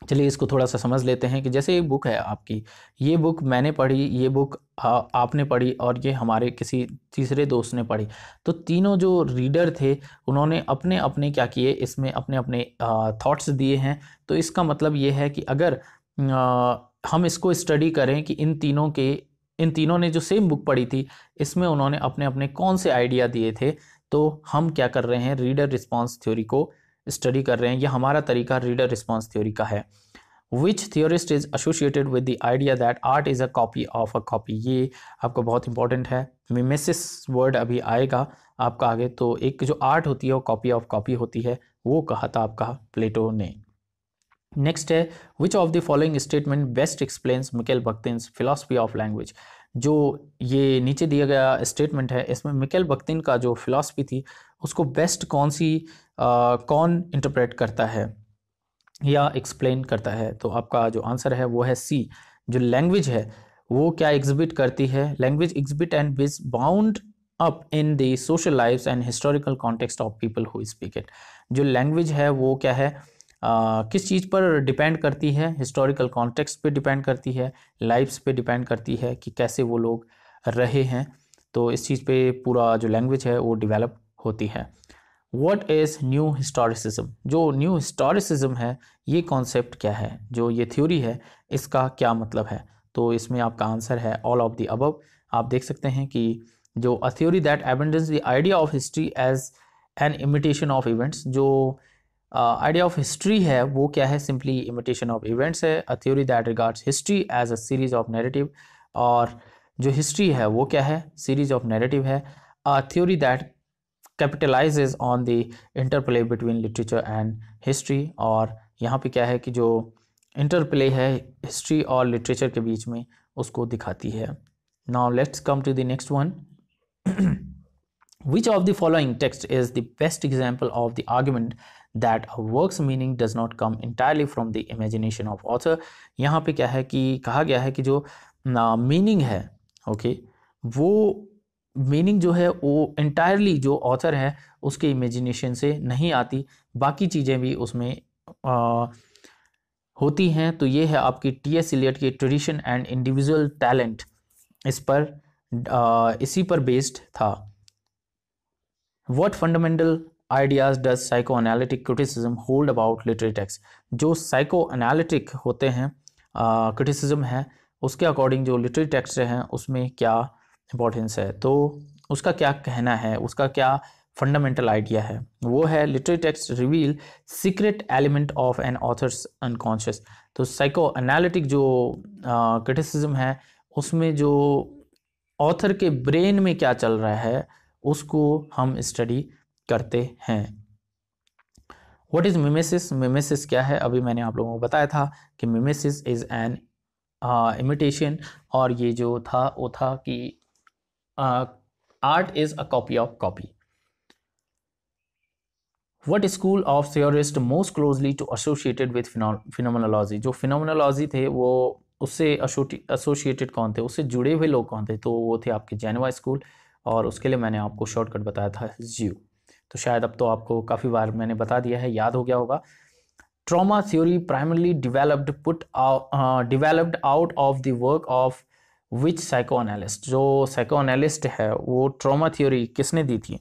चलिए इसको थोड़ा सा समझ लेते हैं कि जैसे ये बुक है आपकी ये बुक मैंने पढ़ी ये बुक आ, आपने पढ़ी और ये हमारे किसी तीसरे दोस्त ने पढ़ी तो तीनों जो रीडर थे उन्होंने अपने अपने क्या किए इसमें अपने अपने थॉट्स दिए हैं तो इसका मतलब ये है कि अगर आ, हम इसको स्टडी करें कि इन तीनों के इन तीनों ने जो सेम बुक पढ़ी थी इसमें उन्होंने अपने अपने कौन से आइडिया दिए थे तो हम क्या कर रहे हैं रीडर रिस्पॉन्स थ्योरी को स्टडी कर रहे हैं ये हमारा तरीका रीडर रिस्पॉन्स थ्योरी का है which theorist is associated with the idea that art is a copy of a copy ये आपको बहुत इंपॉर्टेंट है मिमेसिस वर्ड अभी आएगा आपका आगे तो एक जो आर्ट होती है वो कॉपी ऑफ कॉपी होती है वो कहा था आपका प्लेटो ने नेक्स्ट है which of the following statement best explains Mikhail Bakhtin philosophy of language जो ये नीचे दिया गया स्टेटमेंट है इसमें मिकेल बख्तिन का जो फ़िलासफ़ी थी उसको बेस्ट कौन सी आ, कौन इंटरप्रेट करता है या एक्सप्लेन करता है तो आपका जो आंसर है वो है सी जो लैंग्वेज है वो क्या एग्जिबिट करती है language exhibit and is bound up in the social life and historical context of people who speak it जो लैंग्वेज है वो क्या है आ, किस चीज़ पर डिपेंड करती है हिस्टोरिकल कॉन्टेक्स्ट पे डिपेंड करती है लाइफ्स पे डिपेंड करती है कि कैसे वो लोग रहे हैं तो इस चीज़ पे पूरा जो लैंग्वेज है वो डेवलप होती है वॉट इज़ न्यू हिस्टोरिसिज्म जो न्यू हिस्टोरिसिज्म है ये कॉन्सेप्ट क्या है जो ये थ्योरी है इसका क्या मतलब है तो इसमें आपका आंसर है ऑल ऑफ द अबव आप देख सकते हैं कि जो a theory that abandons the idea of history as an imitation of events जो आइडिया ऑफ हिस्ट्री है वो क्या है सिंपली इमिटेशन ऑफ इवेंट्स है a theory that regards history as a series of narrative और जो हिस्ट्री है वो क्या है सीरीज ऑफ नेरेटिव है a theory that capitalizes on the interplay between literature and history और यहाँ पे क्या है कि जो इंटरप्ले है हिस्ट्री और लिटरेचर के बीच में उसको दिखाती है now let's come to the next one which of the following text is the best example of the argument that a work's meaning does not come entirely from the imagination of author यहाँ पे क्या है कि कहा गया है कि जो मीनिंग है ओके okay, वो मीनिंग जो है वो इंटायरली जो ऑथर है उसके इमेजिनेशन से नहीं आती बाकी चीज़ें भी उसमें आ, होती हैं तो ये है आपकी टी एस इलियट की ट्रेडिशन एंड इंडिविजुअल टैलेंट इस पर आ, इसी पर बेस्ड था what fundamental ideas does psychoanalytic criticism hold about literary text जो साइको अनालिटिक होते हैं क्रिटिसिज्म है उसके अकॉर्डिंग जो लिटरेरी टेक्स्ट हैं उसमें क्या इंपॉर्टेंस है तो उसका क्या कहना है उसका क्या फंडामेंटल आइडिया है वो है literary text reveal secret element of an author's unconscious तो साइको एनालिटिक जो क्रिटिसिज्म है उसमें जो ऑथर के ब्रेन में क्या चल रहा है उसको हम स्टडी करते हैं वट इज़ मिमेसिस मिमेसिस क्या है अभी मैंने आप लोगों को बताया था कि मिमेसिस इज़ एन इमिटेशन और ये जो था वो था कि art is a copy of copy what school of theorist most closely to associated with phenomenology जो फिनोमोनोलॉजी थे वो उससे एसोशिएटेड कौन थे उससे जुड़े हुए लोग कौन थे तो वो थे आपके जैनवा स्कूल और उसके लिए मैंने आपको शॉर्टकट बताया था ज्यू तो शायद अब तो आपको काफ़ी बार मैंने बता दिया है याद हो गया होगा trauma theory primarily developed put developed out of the work of which psychoanalyst जो जो एनालिस्ट है वो ट्रॉमा थ्योरी किसने दी थी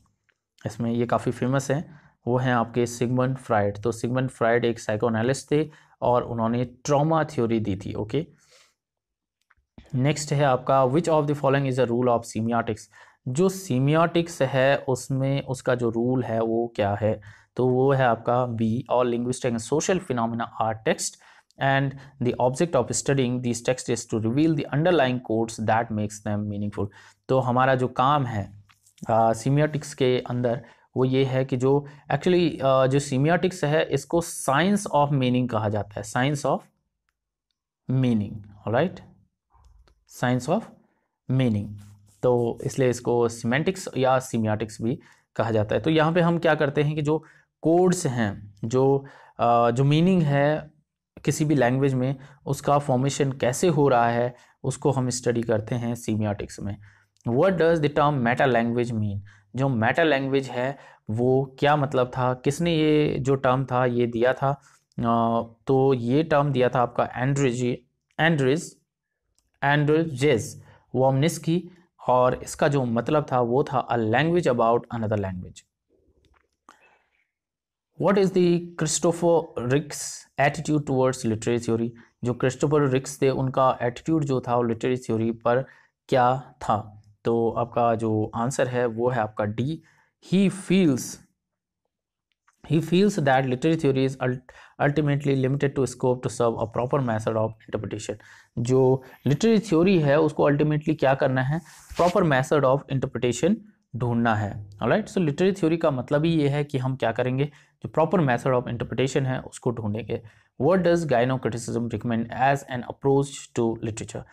इसमें ये काफ़ी फेमस है वो हैं आपके सिगमंड फ्राइड तो सिगमंड फ्राइड एक एनालिस्ट थे और उन्होंने ट्रॉमा थ्योरी दी थी ओके नेक्स्ट है आपका which of the following is a rule of semiotics जो सीमियाटिक्स है उसमें उसका जो रूल है वो क्या है तो वो है आपका B all linguistic and social phenomena are text and the object of studying this text is to reveal the underlying codes that makes them meaningful तो हमारा जो काम है सीमियाटिक्स uh, के अंदर वो ये है कि जो एक्चुअली uh, जो सीमियाटिक्स है इसको साइंस ऑफ मीनिंग कहा जाता है science of meaning right science of meaning तो इसलिए इसको सीमेंटिक्स या सीमियाटिक्स भी कहा जाता है तो यहाँ पे हम क्या करते हैं कि जो कोड्स हैं जो जो मीनिंग है किसी भी लैंग्वेज में उसका फॉर्मेशन कैसे हो रहा है उसको हम स्टडी करते हैं सीमियाटिक्स में what does the term metalanguage mean जो मेटा लैंग्वेज है वो क्या मतलब था किसने ये जो टर्म था ये दिया था तो ये टर्म दिया था आपका एंड्रिज एंड्रिज एंड्रिजेज वॉमनिस की और इसका जो मतलब था वो था a language about another language what is the Christopher Ricks attitude towards literary theory जो क्रिस्टोफर रिक्स थे उनका एटीट्यूड जो था वो लिटरेरी थ्योरी पर क्या था तो आपका जो आंसर है वो है आपका D he feels he feels that literary theory is ultimately limited to scope to serve a proper method of interpretation जो लिटरेरी थ्योरी है उसको अल्टीमेटली क्या करना है प्रॉपर मैथड ऑफ इंटरप्रिटेशन ढूंढना है राइट सो लिटरेरी थ्योरी का मतलब ही ये है कि हम क्या करेंगे जो प्रॉपर मैथड ऑफ इंटरप्रिटेशन है उसको ढूंढेंगे what does gynocriticism recommend as an approach to literature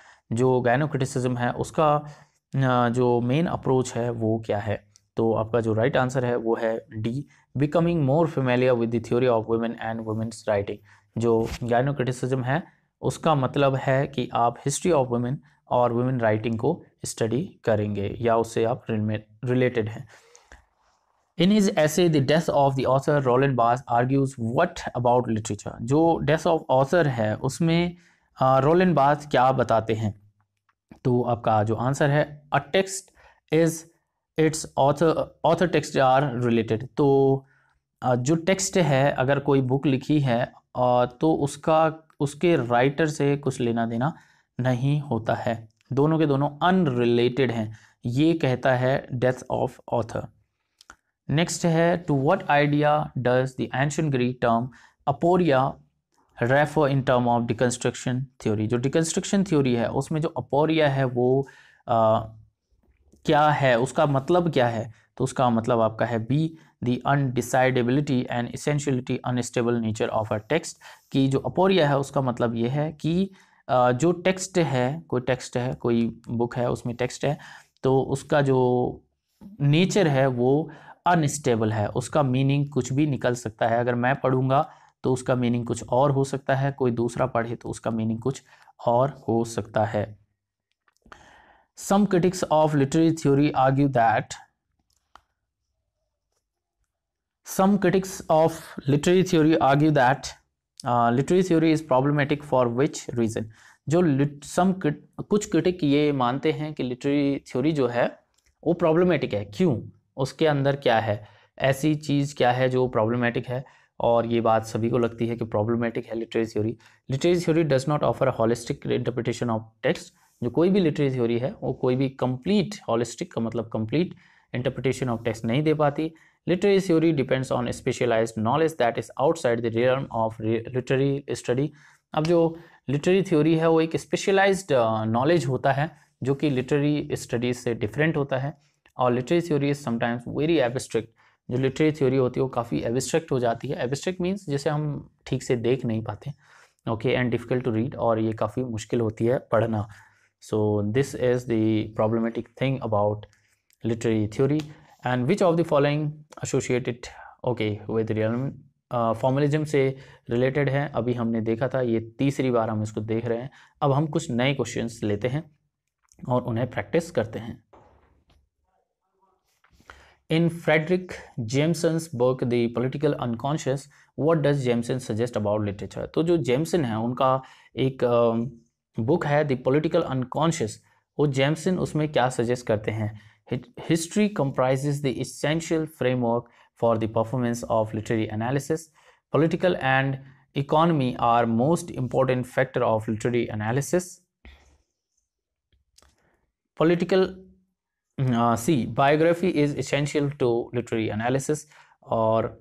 जो गायनो क्रिटिसिज्म है उसका जो मेन अप्रोच है वो क्या है तो आपका जो राइट right आंसर है वो है D becoming more familiar with the theory of women and women's writing जो गायनो क्रिटिसिज्म है उसका मतलब है कि आप हिस्ट्री ऑफ वुमेन और वुमेन राइटिंग को स्टडी करेंगे या उससे आप रिलेटेड हैं in his essay the death of the author Roland Barthes argues what about literature जो डेथ ऑफ ऑथर है उसमें रोलन बास क्या बताते हैं तो आपका जो आंसर है तो, a text is its author author text are related तो जो टेक्स्ट है अगर कोई बुक लिखी है तो उसका उसके राइटर से कुछ लेना देना नहीं होता है दोनों के दोनों अनरिलेटेड हैं ये कहता है डेथ ऑफ ऑथर नेक्स्ट है to what idea does the ancient Greek term aporia refer in term of deconstruction theory जो डिकन्स्ट्रक्शन थ्योरी है उसमें जो अपोरिया है वो आ, क्या है उसका मतलब क्या है तो उसका मतलब आपका है B the undecidability and essentiality unstable nature of a text कि जो अपोरिया है उसका मतलब ये है कि जो टेक्स्ट है कोई टेक्स्ट है कोई बुक है उसमें टेक्स्ट है तो उसका जो नेचर है वो अनस्टेबल है उसका मीनिंग कुछ भी निकल सकता है अगर मैं पढ़ूंगा तो उसका मीनिंग कुछ और हो सकता है कोई दूसरा पढ़े तो उसका मीनिंग कुछ और हो सकता है some critics of literary theory argue that Some critics of literary theory argue that uh, literary theory is problematic for which reason? जो सम कुछ क्रिटिक ये मानते हैं कि लिटरेरी थ्योरी जो है वो प्रॉब्लमेटिक है क्यों उसके अंदर क्या है ऐसी चीज़ क्या है जो प्रॉब्लमेटिक है और ये बात सभी को लगती है कि प्रॉब्लमेटिक है literary theory literary theory does not offer holistic interpretation of text जो कोई भी लिटरेरी थ्योरी है वो कोई भी कंप्लीट हॉलिस्टिक का मतलब कंप्लीट इंटरप्रिटेशन ऑफ टेक्स्ट नहीं दे पाती Literary theory depends on specialized knowledge that is outside the realm of literary study. अब जो literary theory है वो एक specialized knowledge होता है जो कि literary studies से different होता है और literary theory is sometimes very abstract. जो literary theory होती है वो काफ़ी abstract हो जाती है abstract means जिसे हम ठीक से देख नहीं पाते okay and difficult to read और ये काफ़ी मुश्किल होती है पढ़ना so this is the problematic thing about literary theory and which of the following associated okay with real formalism से रिलेटेड है अभी हमने देखा था ये तीसरी बार हम इसको देख रहे हैं अब हम कुछ नए क्वेश्चन लेते हैं और उन्हें प्रैक्टिस करते हैं in Fredric Jameson's book the political unconscious what does Jameson suggest about literature तो जो जेम्सन है उनका एक बुक um, है द पोलिटिकल अनकॉन्शियस वो जेमसन उसमें क्या सजेस्ट करते हैं History comprises the essential framework for the performance of literary analysis. Political and economy are most important factor of literary analysis. Political mm, uh, see biography is essential to literary analysis or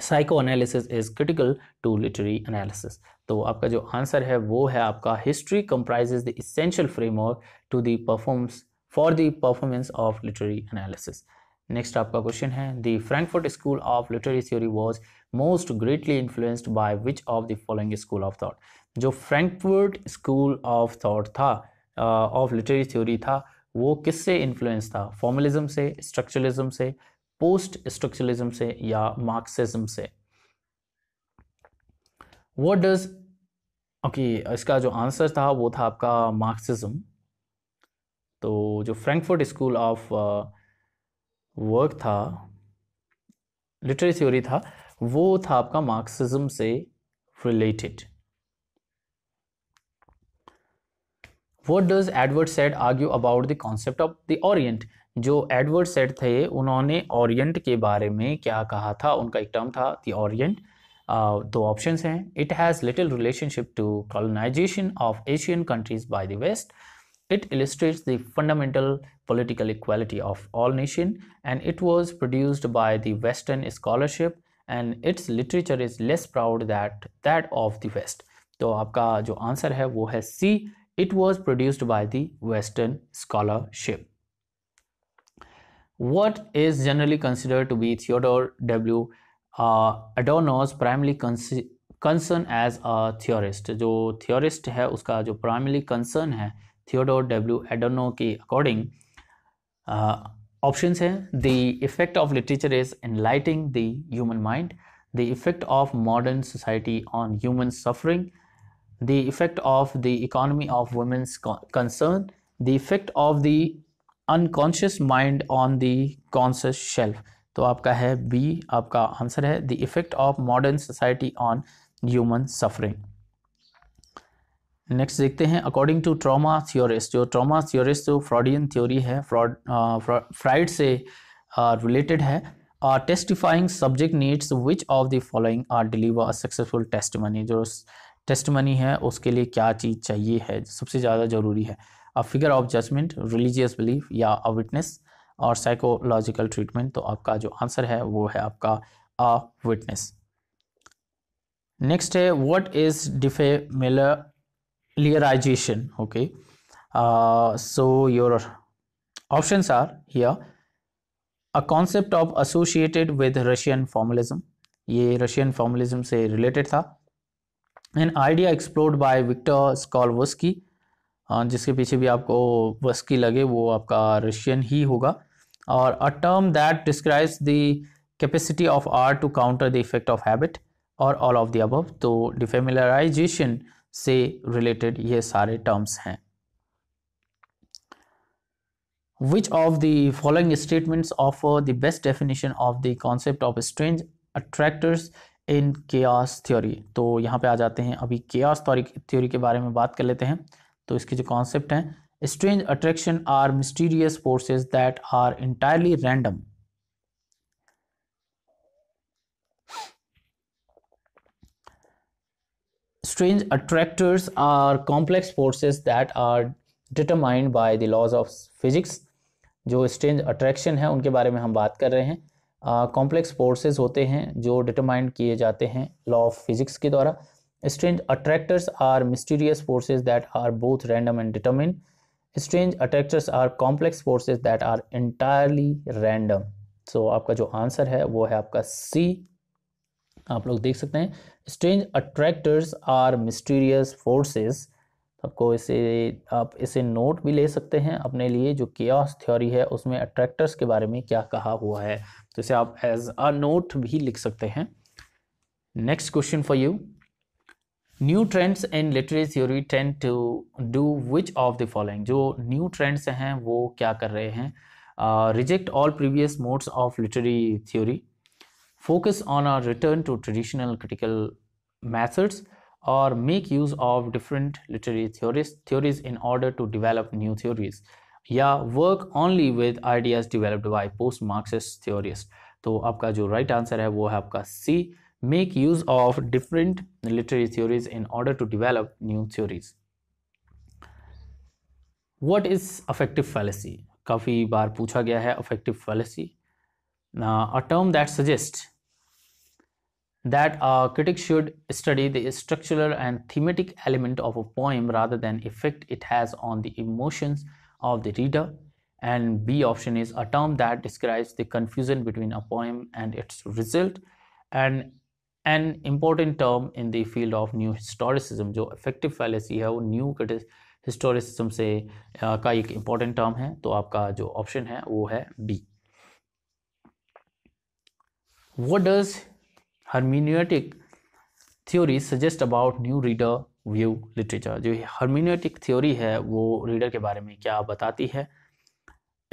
psychoanalysis is critical to literary analysis. So, your answer is history comprises the essential framework to the performance. For the performance of literary analysis next आपका question है the Frankfurt school of literary theory was most greatly influenced by which of the following school of thought जो Frankfurt school of thought था of literary theory था वो किससे influence था formalism से structuralism से पोस्ट स्ट्रक्चरलिज्म से या मार्क्सिज्म से वट डज ओके इसका जो आंसर था वो था आपका मार्क्सिज्म तो जो फ्रैंकफर्ट स्कूल ऑफ वर्क था लिटरेरी थ्योरी था वो था आपका मार्क्सिज्म से related what does Edward Said argue about the concept of the Orient जो एडवर्ड सेड थे उन्होंने ओरिएंट के बारे में क्या कहा था उनका एक टर्म था द ओरिएंट uh, दो ऑप्शंस हैं it has little relationship to colonisation of Asian countries by the west It illustrates the fundamental political equality of all nation, and it was produced by the Western scholarship and its literature is less proud that that of the West. So, your answer is C. It was produced by the Western scholarship. what is generally considered to be Theodore W. Uh, Adorno's primary concern as a theorist The theorist is primary concern Theodor W Adorno के according options uh, हैं the effect of literature is enlightening the human mind the effect of modern society on human suffering the effect of the economy of women's concern the effect of the unconscious mind on the conscious self तो आपका है B आपका answer है the effect of modern society on human suffering next देखते हैं according to trauma theorist जो trauma theorist जो Freudian theory है फ्रॉड फ्राइड से रिलेटेड uh, है testifying subject needs which of the following are deliver successful testimony जो testimony है उसके लिए क्या चीज़ चाहिए है सबसे ज़्यादा ज़रूरी है a figure of judgement religious belief या अ विटनेस और साइकोलॉजिकल ट्रीटमेंट तो आपका जो आंसर है वो है आपका अ विटनेस नेक्स्ट है what is defamiliarisation linearization okay uh, so your options are here a concept of associated with russian ये रशियन फॉर्मुलिज्म से रिलेटेड था an idea explored by Viktor Shklovsky जिसके पीछे भी आपको वस्की लगे वो आपका रशियन ही होगा और a term that describes the capacity of art to counter the effect of habit और ऑल ऑफ द अबव तो डिफेमिलराइजेशन से रिलेटेड ये सारे टर्म्स हैं which of the following statements of the best definition of the concept of strange attractors in chaos theory तो यहाँ पे आ जाते हैं अभी के थ्योरी के बारे में बात कर लेते हैं तो इसके जो कॉन्सेप्ट हैं strange attraction are mysterious forces that are entirely random strange attractors are complex forces that are determined by the laws of physics जो स्ट्रेंज अट्रैक्शन है उनके बारे में हम बात कर रहे हैं कॉम्प्लेक्स uh, फोर्सेस होते हैं जो डिटरमाइंड किए जाते हैं लॉ ऑफ फिजिक्स के द्वारा strange attractors are mysterious forces that are both random and determined strange attractors are complex forces that are entirely random so आपका जो आंसर है वो है आपका सी आप लोग देख सकते हैं strange attractors are mysterious forces आपको इसे आप इसे नोट भी ले सकते हैं अपने लिए जो केस थ्योरी है उसमें अट्रैक्टर्स के बारे में क्या कहा हुआ है तो इसे आप एज अ नोट भी लिख सकते हैं next question for you new trends in literary theory tend to do which of the following जो न्यू ट्रेंड्स हैं वो क्या कर रहे हैं reject all previous modes of literary theory focus on our return to traditional critical methods or make use of different literary theories, theories in order to develop new theories या work only with ideas developed by post Marxist theorist तो आपका जो right right answer है वो है आपका C make use of different literary theories in order to develop new theories what is affective fallacy काफ़ी बार पूछा गया है affective fallacy a term that suggest that a critic should study the structural and thematic element of a poem rather than effect it has on the emotions of the reader and b option is a term that describes the confusion between a poem and its result and an important term in the field of new historicism जो effective fallacy है वो new historicism से आ, का एक important term है तो आपका जो option है वो what does hermeneutic theory suggest about new reader view literature जो hermeneutic थ्योरी है वो रीडर के बारे में क्या बताती है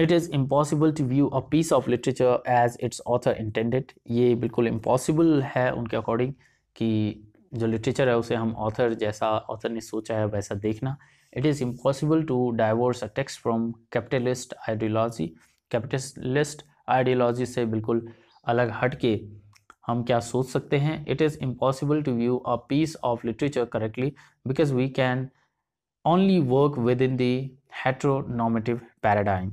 it is impossible to view a piece of literature as its author intended ये बिल्कुल इम्पॉसिबल है उनके अकॉर्डिंग कि जो लिटरेचर है उसे हम ऑथर जैसा ऑथर ने सोचा है वैसा देखना it is impossible to divorce a text from capitalist ideology capitalist ideology से बिल्कुल अलग हट के हम क्या सोच सकते हैं it is impossible to view a piece of literature correctly because we can work within the heteronormative paradigm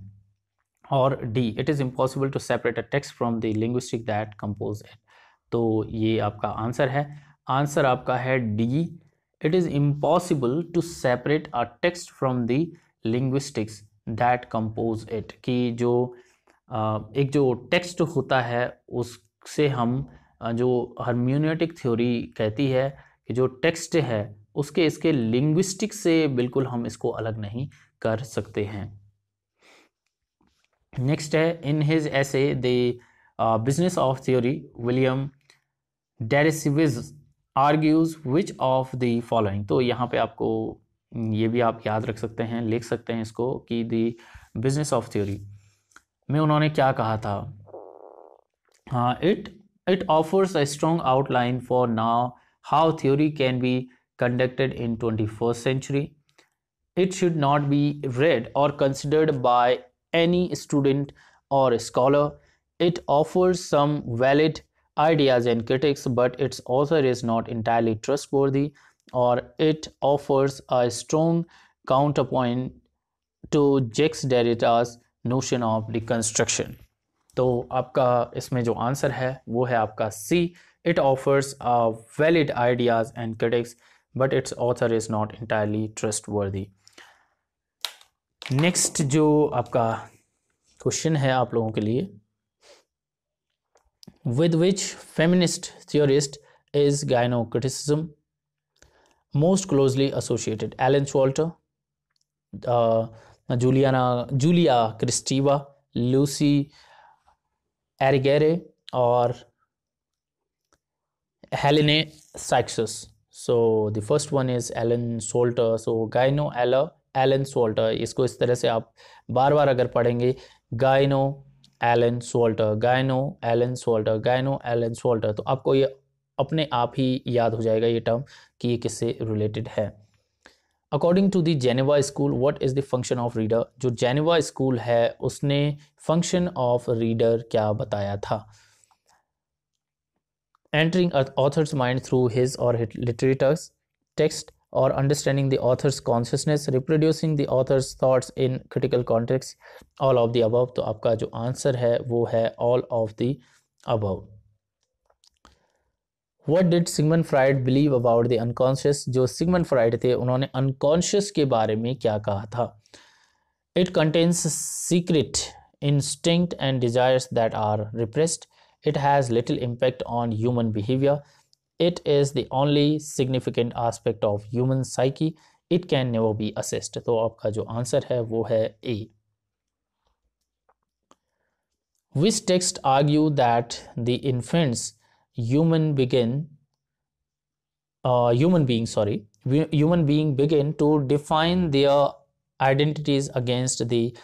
और D it is impossible to separate a text from the linguistic that compose it तो ये आपका answer है answer आपका है D it is impossible to separate a text from the linguistics that compose it कि जो एक जो टेक्स्ट होता है उस से हम जो हारम्यूनेटिक थ्योरी कहती है कि जो टेक्स्ट है उसके इसके लिंग्विस्टिक से बिल्कुल हम इसको अलग नहीं कर सकते हैं नेक्स्ट है in his essay the business of theory William Deresiewicz argues which of the following तो यहाँ पे आपको ये भी आप याद रख सकते हैं लिख सकते हैं इसको कि द बिजनेस ऑफ थ्योरी में उन्होंने क्या कहा था uh, it it offers a strong outline for now how theory can be conducted in 21st century it should not be read or considered by any student or scholar it offers some valid ideas and critics but its author is not entirely trustworthy or it offers a strong counterpoint to Jacques Derrida's notion of deconstruction तो आपका इसमें जो answer है वो है आपका C it offers valid ideas and critics but its author is not entirely trustworthy next जो आपका क्वेश्चन है आप लोगों के लिए with which feminist theorist is gynocriticism most closely associated Elaine Showalter Juliana Julia Kristeva Luce Irigaray और Hélène Cixous so the first one is Elaine Showalter so gyno Ella Elaine Showalter इसको इस तरह से आप बार बार अगर पढ़ेंगे gyno Elaine Showalter gyno Elaine Showalter gyno Elaine Showalter तो आपको ये अपने आप ही याद हो जाएगा ये टर्म कि ये किससे रिलेटेड है according to the Geneva school what is the function of reader जो जेनेवा स्कूल है उसने फंक्शन ऑफ रीडर क्या बताया था entering author's mind through his और लिटरेटर्स टेक्स्ट और understanding the author's consciousness reproducing the author's thoughts in critical context all of the above तो आपका जो आंसर है वो है all of the above What did Sigmund Freud believe about the unconscious जो Sigmund Freud थे उन्होंने अनकॉन्शियस के बारे में क्या कहा था it contains secret instincts and desires that are repressed it has little impact on human behavior it is the only significant aspect of human psyche it can never be assessed तो आपका जो answer है वो है A Which text argue that the infants human begin uh, human being. sorry human being begin to define their identities against the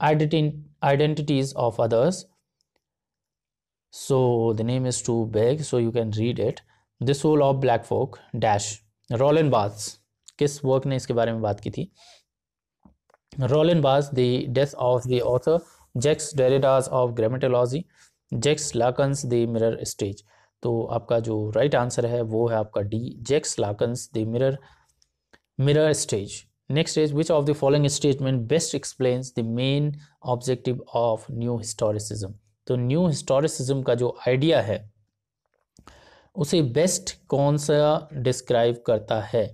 identi- identities of others so the name is too big so you can read it the soul of black folk dash roland barthes किस work ने इसके बारे में बात की थी Roland The the death of the author Jacques Derrida's of grammatology Jacques Lacan's the mirror तो आपका जो राइट आंसर है वो है आपका D Jacques Lacan's the mirror mirror stage next is which of the following statement best explains the main objective of new historicism तो new historicism का जो आइडिया है उसे बेस्ट कौन सा डिस्क्राइब करता है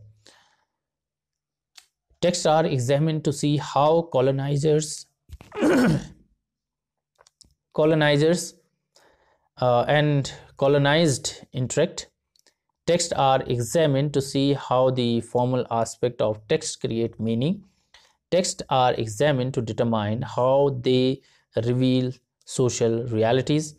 text are examine to see how colonisers colonisers and colonized interact text are examined to see how the formal aspect of text create meaning text are examined to determine how they reveal social realities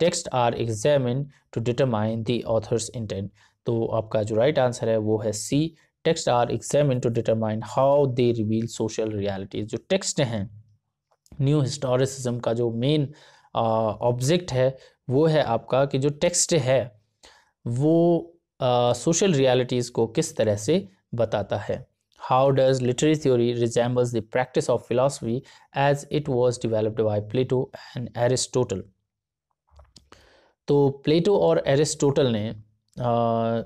text are examine to determine the author's intent तो आपका जो right right answer है वो है C text are examine to determine how they reveal social realities जो text हैं new historicism का जो मेन ऑब्जेक्ट है वो है आपका कि जो टेक्स्ट है वो सोशल uh, रियलिटीज़ को किस तरह से बताता है how does literary theory resembles the practice of philosophy as it was developed by Plato and Aristotle तो प्लेटो और एरिस्टोटल ने uh,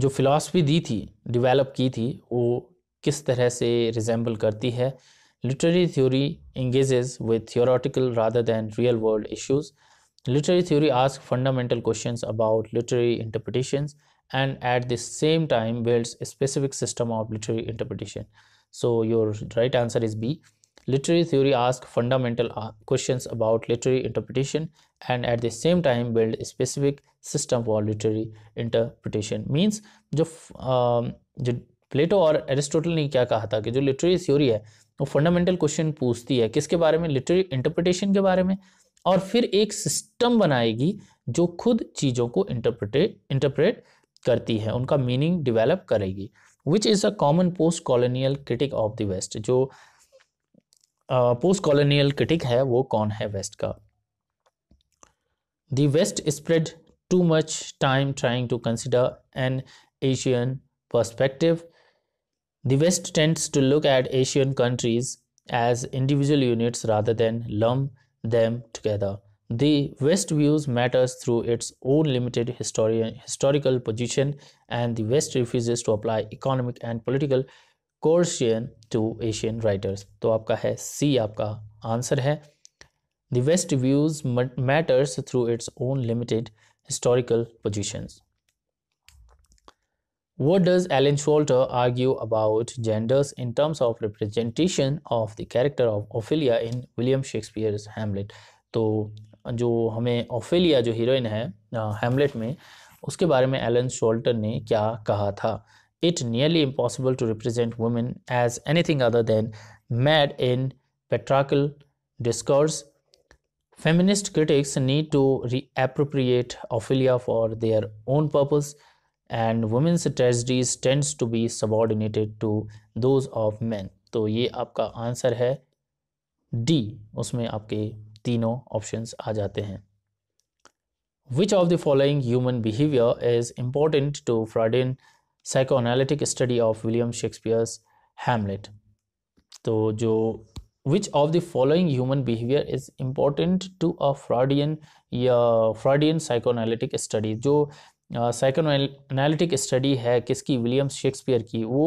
जो फ़िलासफ़ी दी थी डिवेलप की थी वो किस तरह से रिजेंबल करती है Literary theory engages with theoretical rather than real world issues. Literary theory asks fundamental questions about literary interpretations and at the same time builds a specific system of literary interpretation. So, your right answer is B. Literary theory asks fundamental uh, questions about literary interpretation and at the same time build a specific system for literary interpretation. Means, जो, um, जो Plato और Aristotle ने क्या कहा था कि जो literary theory है वो फंडामेंटल क्वेश्चन पूछती है किसके बारे में लिटरेरी इंटरप्रिटेशन के बारे में और फिर एक सिस्टम बनाएगी जो खुद चीज़ों को इंटरप्रटे इंटरप्रेट करती है उनका मीनिंग डिवेलप करेगी which is a common post colonial critique of the West जो पोस्ट कॉलोनियल क्रिटिक है वो कौन है वेस्ट का the West spread too much time trying to consider an Asian perspective The West tends to look at Asian countries as individual units rather than lump them together. The West views matters through its own limited historical position, and the West refuses to apply economic and political coercion to Asian writers. So, आपका है C आपका answer है The West views matters through its own limited historical positions. What does Alan Schulter argue about genders in terms of representation of the character of Ophelia in William Shakespeare's Hamlet? तो जो हमें Ophelia जो heroine है हेमलेट में उसके बारे में Elon शोल्टर ने क्या कहा था it nearly impossible to represent women as anything other than mad in patriarchal discourse feminist critics need to reappropriate Ophelia for their own purpose and women's tragedies tends to be subordinated to those of man तो ये आपका answer है D उसमें आपके तीनों options आ जाते हैं which of the following human behavior is important to Freudian psychoanalytic study of William Shakespeare's Hamlet तो जो which of the following human behavior is important to a Freudian या फ्रॉडियन साइकोनालिटिक स्टडी जो psycho psychoanalytic study है किसकी William Shakespeare की वो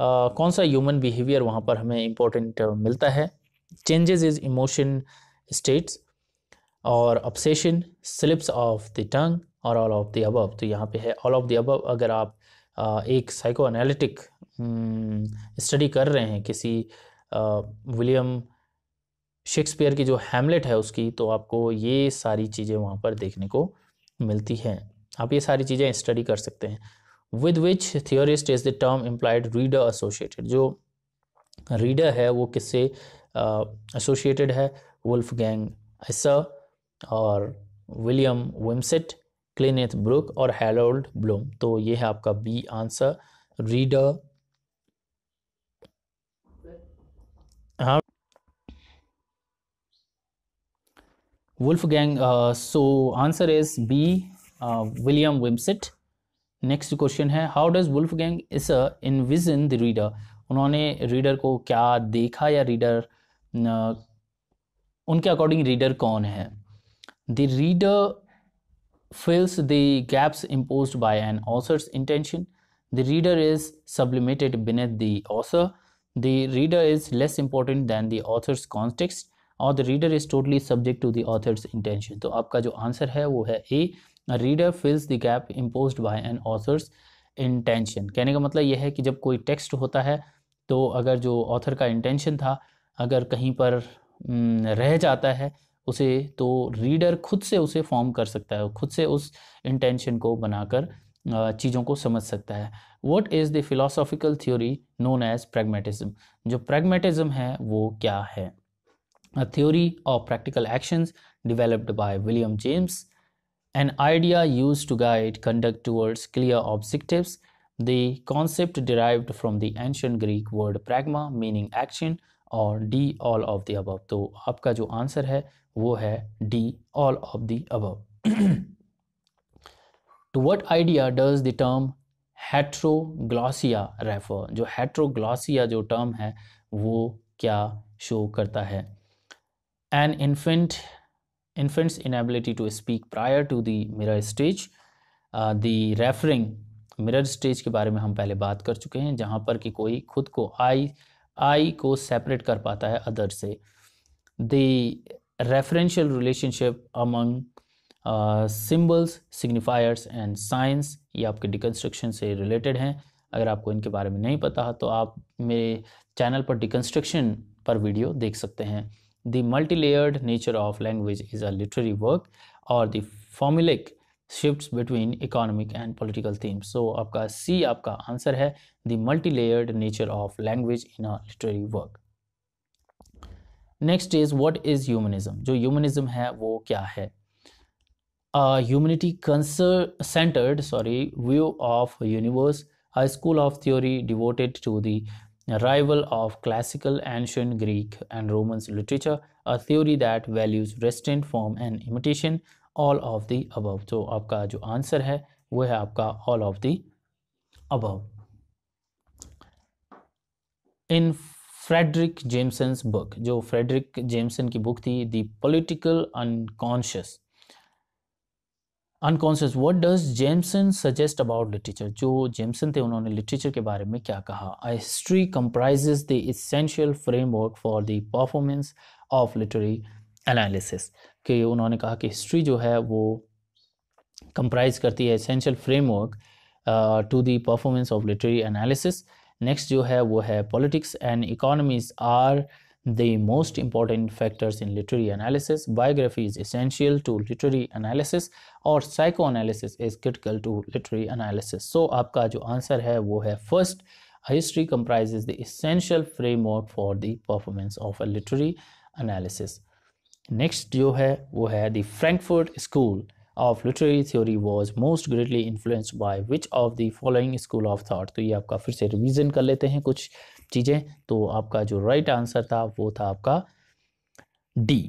आ, कौन सा ह्यूमन बिहेवियर वहाँ पर हमें इम्पोर्टेंट मिलता है चेंजेस इज इमोशन स्टेट्स और obsession slips of the tongue और ऑल ऑफ द अबव तो यहाँ पे है ऑल ऑफ द अबव अगर आप आ, एक साइको एनालिटिक स्टडी कर रहे हैं किसी विलियम शेक्सपियर की जो हैमलेट है उसकी तो आपको ये सारी चीज़ें वहाँ पर देखने को मिलती हैं आप ये सारी चीज़ें स्टडी कर सकते हैं with which theorist is the term implied reader associated जो रीडर है वो किससे एसोसिएटेड uh, है वुल्फ गैंग और विलियम विम्सेट क्लिनिथ ब्रुक और हेरोल्ड ब्लूम तो ये है आपका बी आंसर रीडर हाँ Wolfgang so answer is B William Wimsatt next question है how does Wolfgang Iser envision the reader उन्होंने रीडर को क्या देखा या रीडर उनके अकॉर्डिंग रीडर कौन है the reader fills the gaps impose by an author's intention the reader is sublimated beneath the author the reader is less important than the author's context और the reader is totally subject to the author's intention तो आपका जो answer है वो है A reader fills the gap impose by an author's intention कहने का मतलब यह है कि जब कोई टेक्स्ट होता है तो अगर जो ऑथर का इंटेंशन था अगर कहीं पर रह जाता है उसे तो रीडर खुद से उसे फॉर्म कर सकता है खुद से उस इंटेंशन को बनाकर चीज़ों को समझ सकता है what is the philosophical theory known as pragmatism जो प्रेगमेटिज्म है वो क्या है theory of practical actions developed by William James an idea used to guide conduct towards clear objectives. The concept derived from the ancient Greek word pragma meaning action or D all of the above तो आपका जो answer है वो है D all of the above to what idea does the term heteroglossia refer जो heteroglossia जो term है वो क्या show करता है an infant infant's inability to speak prior to the mirror stage uh, the referring mirror stage के बारे में हम पहले बात कर चुके हैं जहाँ पर कि कोई खुद को आई आई को सेपरेट कर पाता है अदर से the referential relationship among symbols signifiers and signs ये आपके डिकन्स्ट्रक्शन से रिलेटेड हैं अगर आपको इनके बारे में नहीं पता तो आप मेरे चैनल पर डिकन्स्ट्रक्शन पर वीडियो देख सकते हैं The multi-layered nature of language is a literary work or the formulaic shifts between economic and political themes. So आपका C आपका answer है the multi-layered nature of language in a literary work. Next is what is humanism? Humanism humanism humanism है वो क्या है humanity centered sorry view of universe a school of theory devoted to the rival of classical ancient Greek and Roman literature, a theory that values restraint form and imitation, all of the above. So, आपका जो answer है वो है आपका all of the above. In Frederick Jameson's book, जो Frederick Jameson की book थी The Political Unconscious, unconscious what does Jameson suggest about literature जो जेमसन थे उन्होंने लिटरेचर के बारे में क्या कहा a history comprises the essential framework for the performance of literary analysis कि उन्होंने कहा कि हिस्ट्री जो है वो कंप्राइज करती है essential framework to the performance of literary analysis next जो है वो है politics and economies are the most important factors in literary analysis. Biography is essential to literary analysis or psychoanalysis is critical to literary analysis. So आपका जो answer है वो है first history comprises the essential framework for the performance of a literary analysis. Next जो है वो है the Frankfurt School of Literary Theory was most greatly influenced by which of the following school of thought? तो ये आपका फिर से revision कर लेते हैं कुछ चीज़ें तो आपका जो राइट आंसर था वो था आपका डी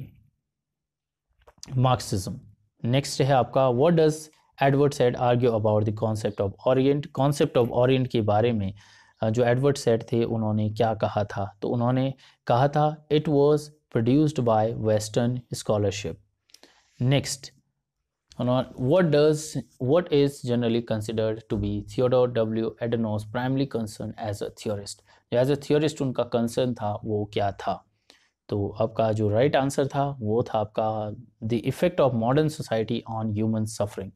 मार्क्सिज्म नेक्स्ट है आपका what does Edward Said argue about the concept of Orient concept of Orient के बारे में जो एडवर्ड सेट थे उन्होंने क्या कहा था तो उन्होंने कहा था it was produced by Western scholarship next what does what is generally considered to be Theodor W Adorno's primary concern as a theorist as a theorist उनका कंसर्न था वो क्या था तो आपका जो राइट right आंसर था वो था आपका the effect of modern society on human suffering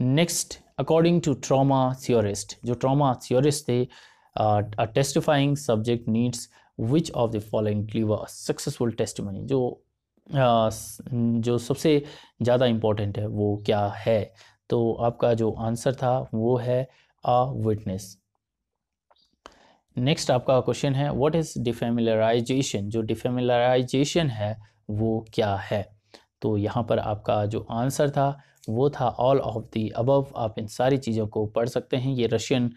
next according to trauma theorist जो ट्रॉमा थियोरिस्ट थे a testifying subject needs which of the following deliver a successful जो uh, जो सबसे ज़्यादा इम्पोर्टेंट है वो क्या है तो आपका जो आंसर था वो है अ विटनेस नेक्स्ट आपका क्वेश्चन है व्हाट इज़ डिफेमिलराइजेशन जो डिफेमिलराइजेशन है वो क्या है तो यहाँ पर आपका जो आंसर था वो था ऑल ऑफ दी अबव आप इन सारी चीज़ों को पढ़ सकते हैं ये रशियन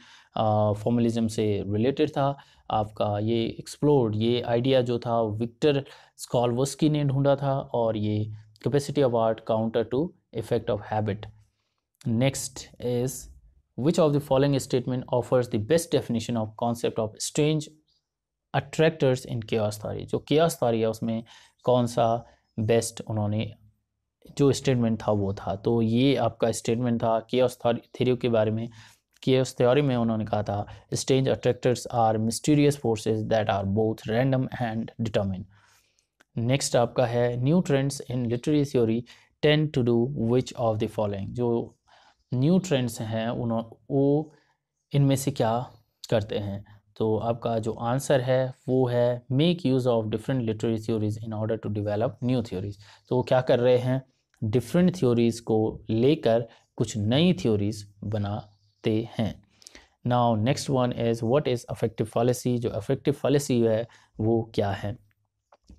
फॉर्मलिज्म से रिलेटेड था आपका ये एक्सप्लोर्ड ये आइडिया जो था विक्टर स्कॉलवस्की ने ढूंढा था और ये capacity of art counter to effect of habit next is which of the following statement offers the best definition of concept of strange attractors in chaos theory जो के थारी है उसमें कौन सा बेस्ट उन्होंने जो स्टेटमेंट था वो था तो ये आपका स्टेटमेंट था केयास थ्योरी के बारे में केयस थ्योरी में उन्होंने कहा था strange attractors are mysterious forces that are both random and determined next आपका है new trends in literary theory tend to do which of the following जो न्यू ट्रेंड्स हैं उन वो इनमें से क्या करते हैं तो आपका जो आंसर है वो है make use of different literary theories in order to develop new theories तो वो क्या कर रहे हैं डिफरेंट थ्योरीज को लेकर कुछ नई थ्योरीज बनाते हैं now next one is what is affective policy जो अफेक्टिव पॉलिसी है वो क्या है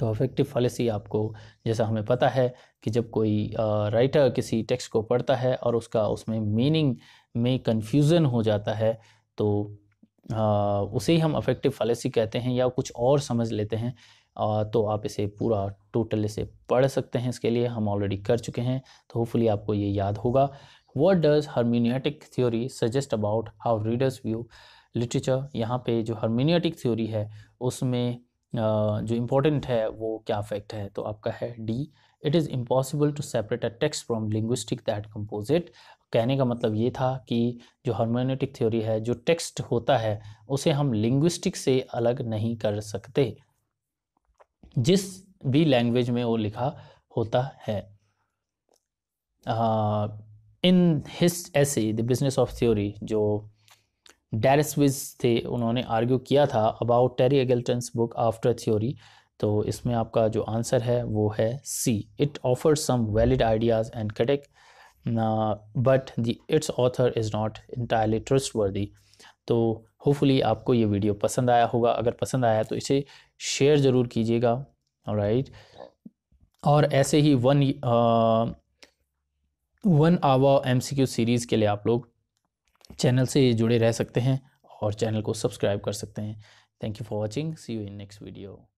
तो अफेक्टिव फॉलेसी आपको जैसा हमें पता है कि जब कोई राइटर किसी टेक्स्ट को पढ़ता है और उसका उसमें मीनिंग में कन्फ्यूज़न हो जाता है तो आ, उसे ही हम अफेक्टिव फॉलेसी कहते हैं या कुछ और समझ लेते हैं आ, तो आप इसे पूरा टोटल इसे पढ़ सकते हैं इसके लिए हम ऑलरेडी कर चुके हैं तो होपफुली आपको ये याद होगा what does hermeneutic theory suggest about how readers view literature यहाँ पे जो हर्मीनियाटिक थ्योरी है उसमें जो इम्पोर्टेंट है वो क्या फैक्ट है तो आपका है D it is impossible to separate a text from linguistic that composite कहने का मतलब ये था कि जो हार्मोनेटिक थ्योरी है जो टेक्स्ट होता है उसे हम लिंग्विस्टिक से अलग नहीं कर सकते जिस भी लैंग्वेज में वो लिखा होता है इन हिस्स ऐसे द बिजनेस ऑफ थ्योरी जो डेरस्विज थे उन्होंने आर्ग्यू किया था about Terry Eagleton's book After Theory तो इसमें आपका जो आंसर है वो है C it offer some valid ideas and correct but the its author is not entirely trustworthy तो होपफुली आपको ये वीडियो पसंद आया होगा अगर पसंद आया तो इसे शेयर ज़रूर कीजिएगा राइट और ऐसे ही one one hour Q series के लिए आप लोग चैनल से जुड़े रह सकते हैं और चैनल को सब्सक्राइब कर सकते हैं thank you for watching see you in next video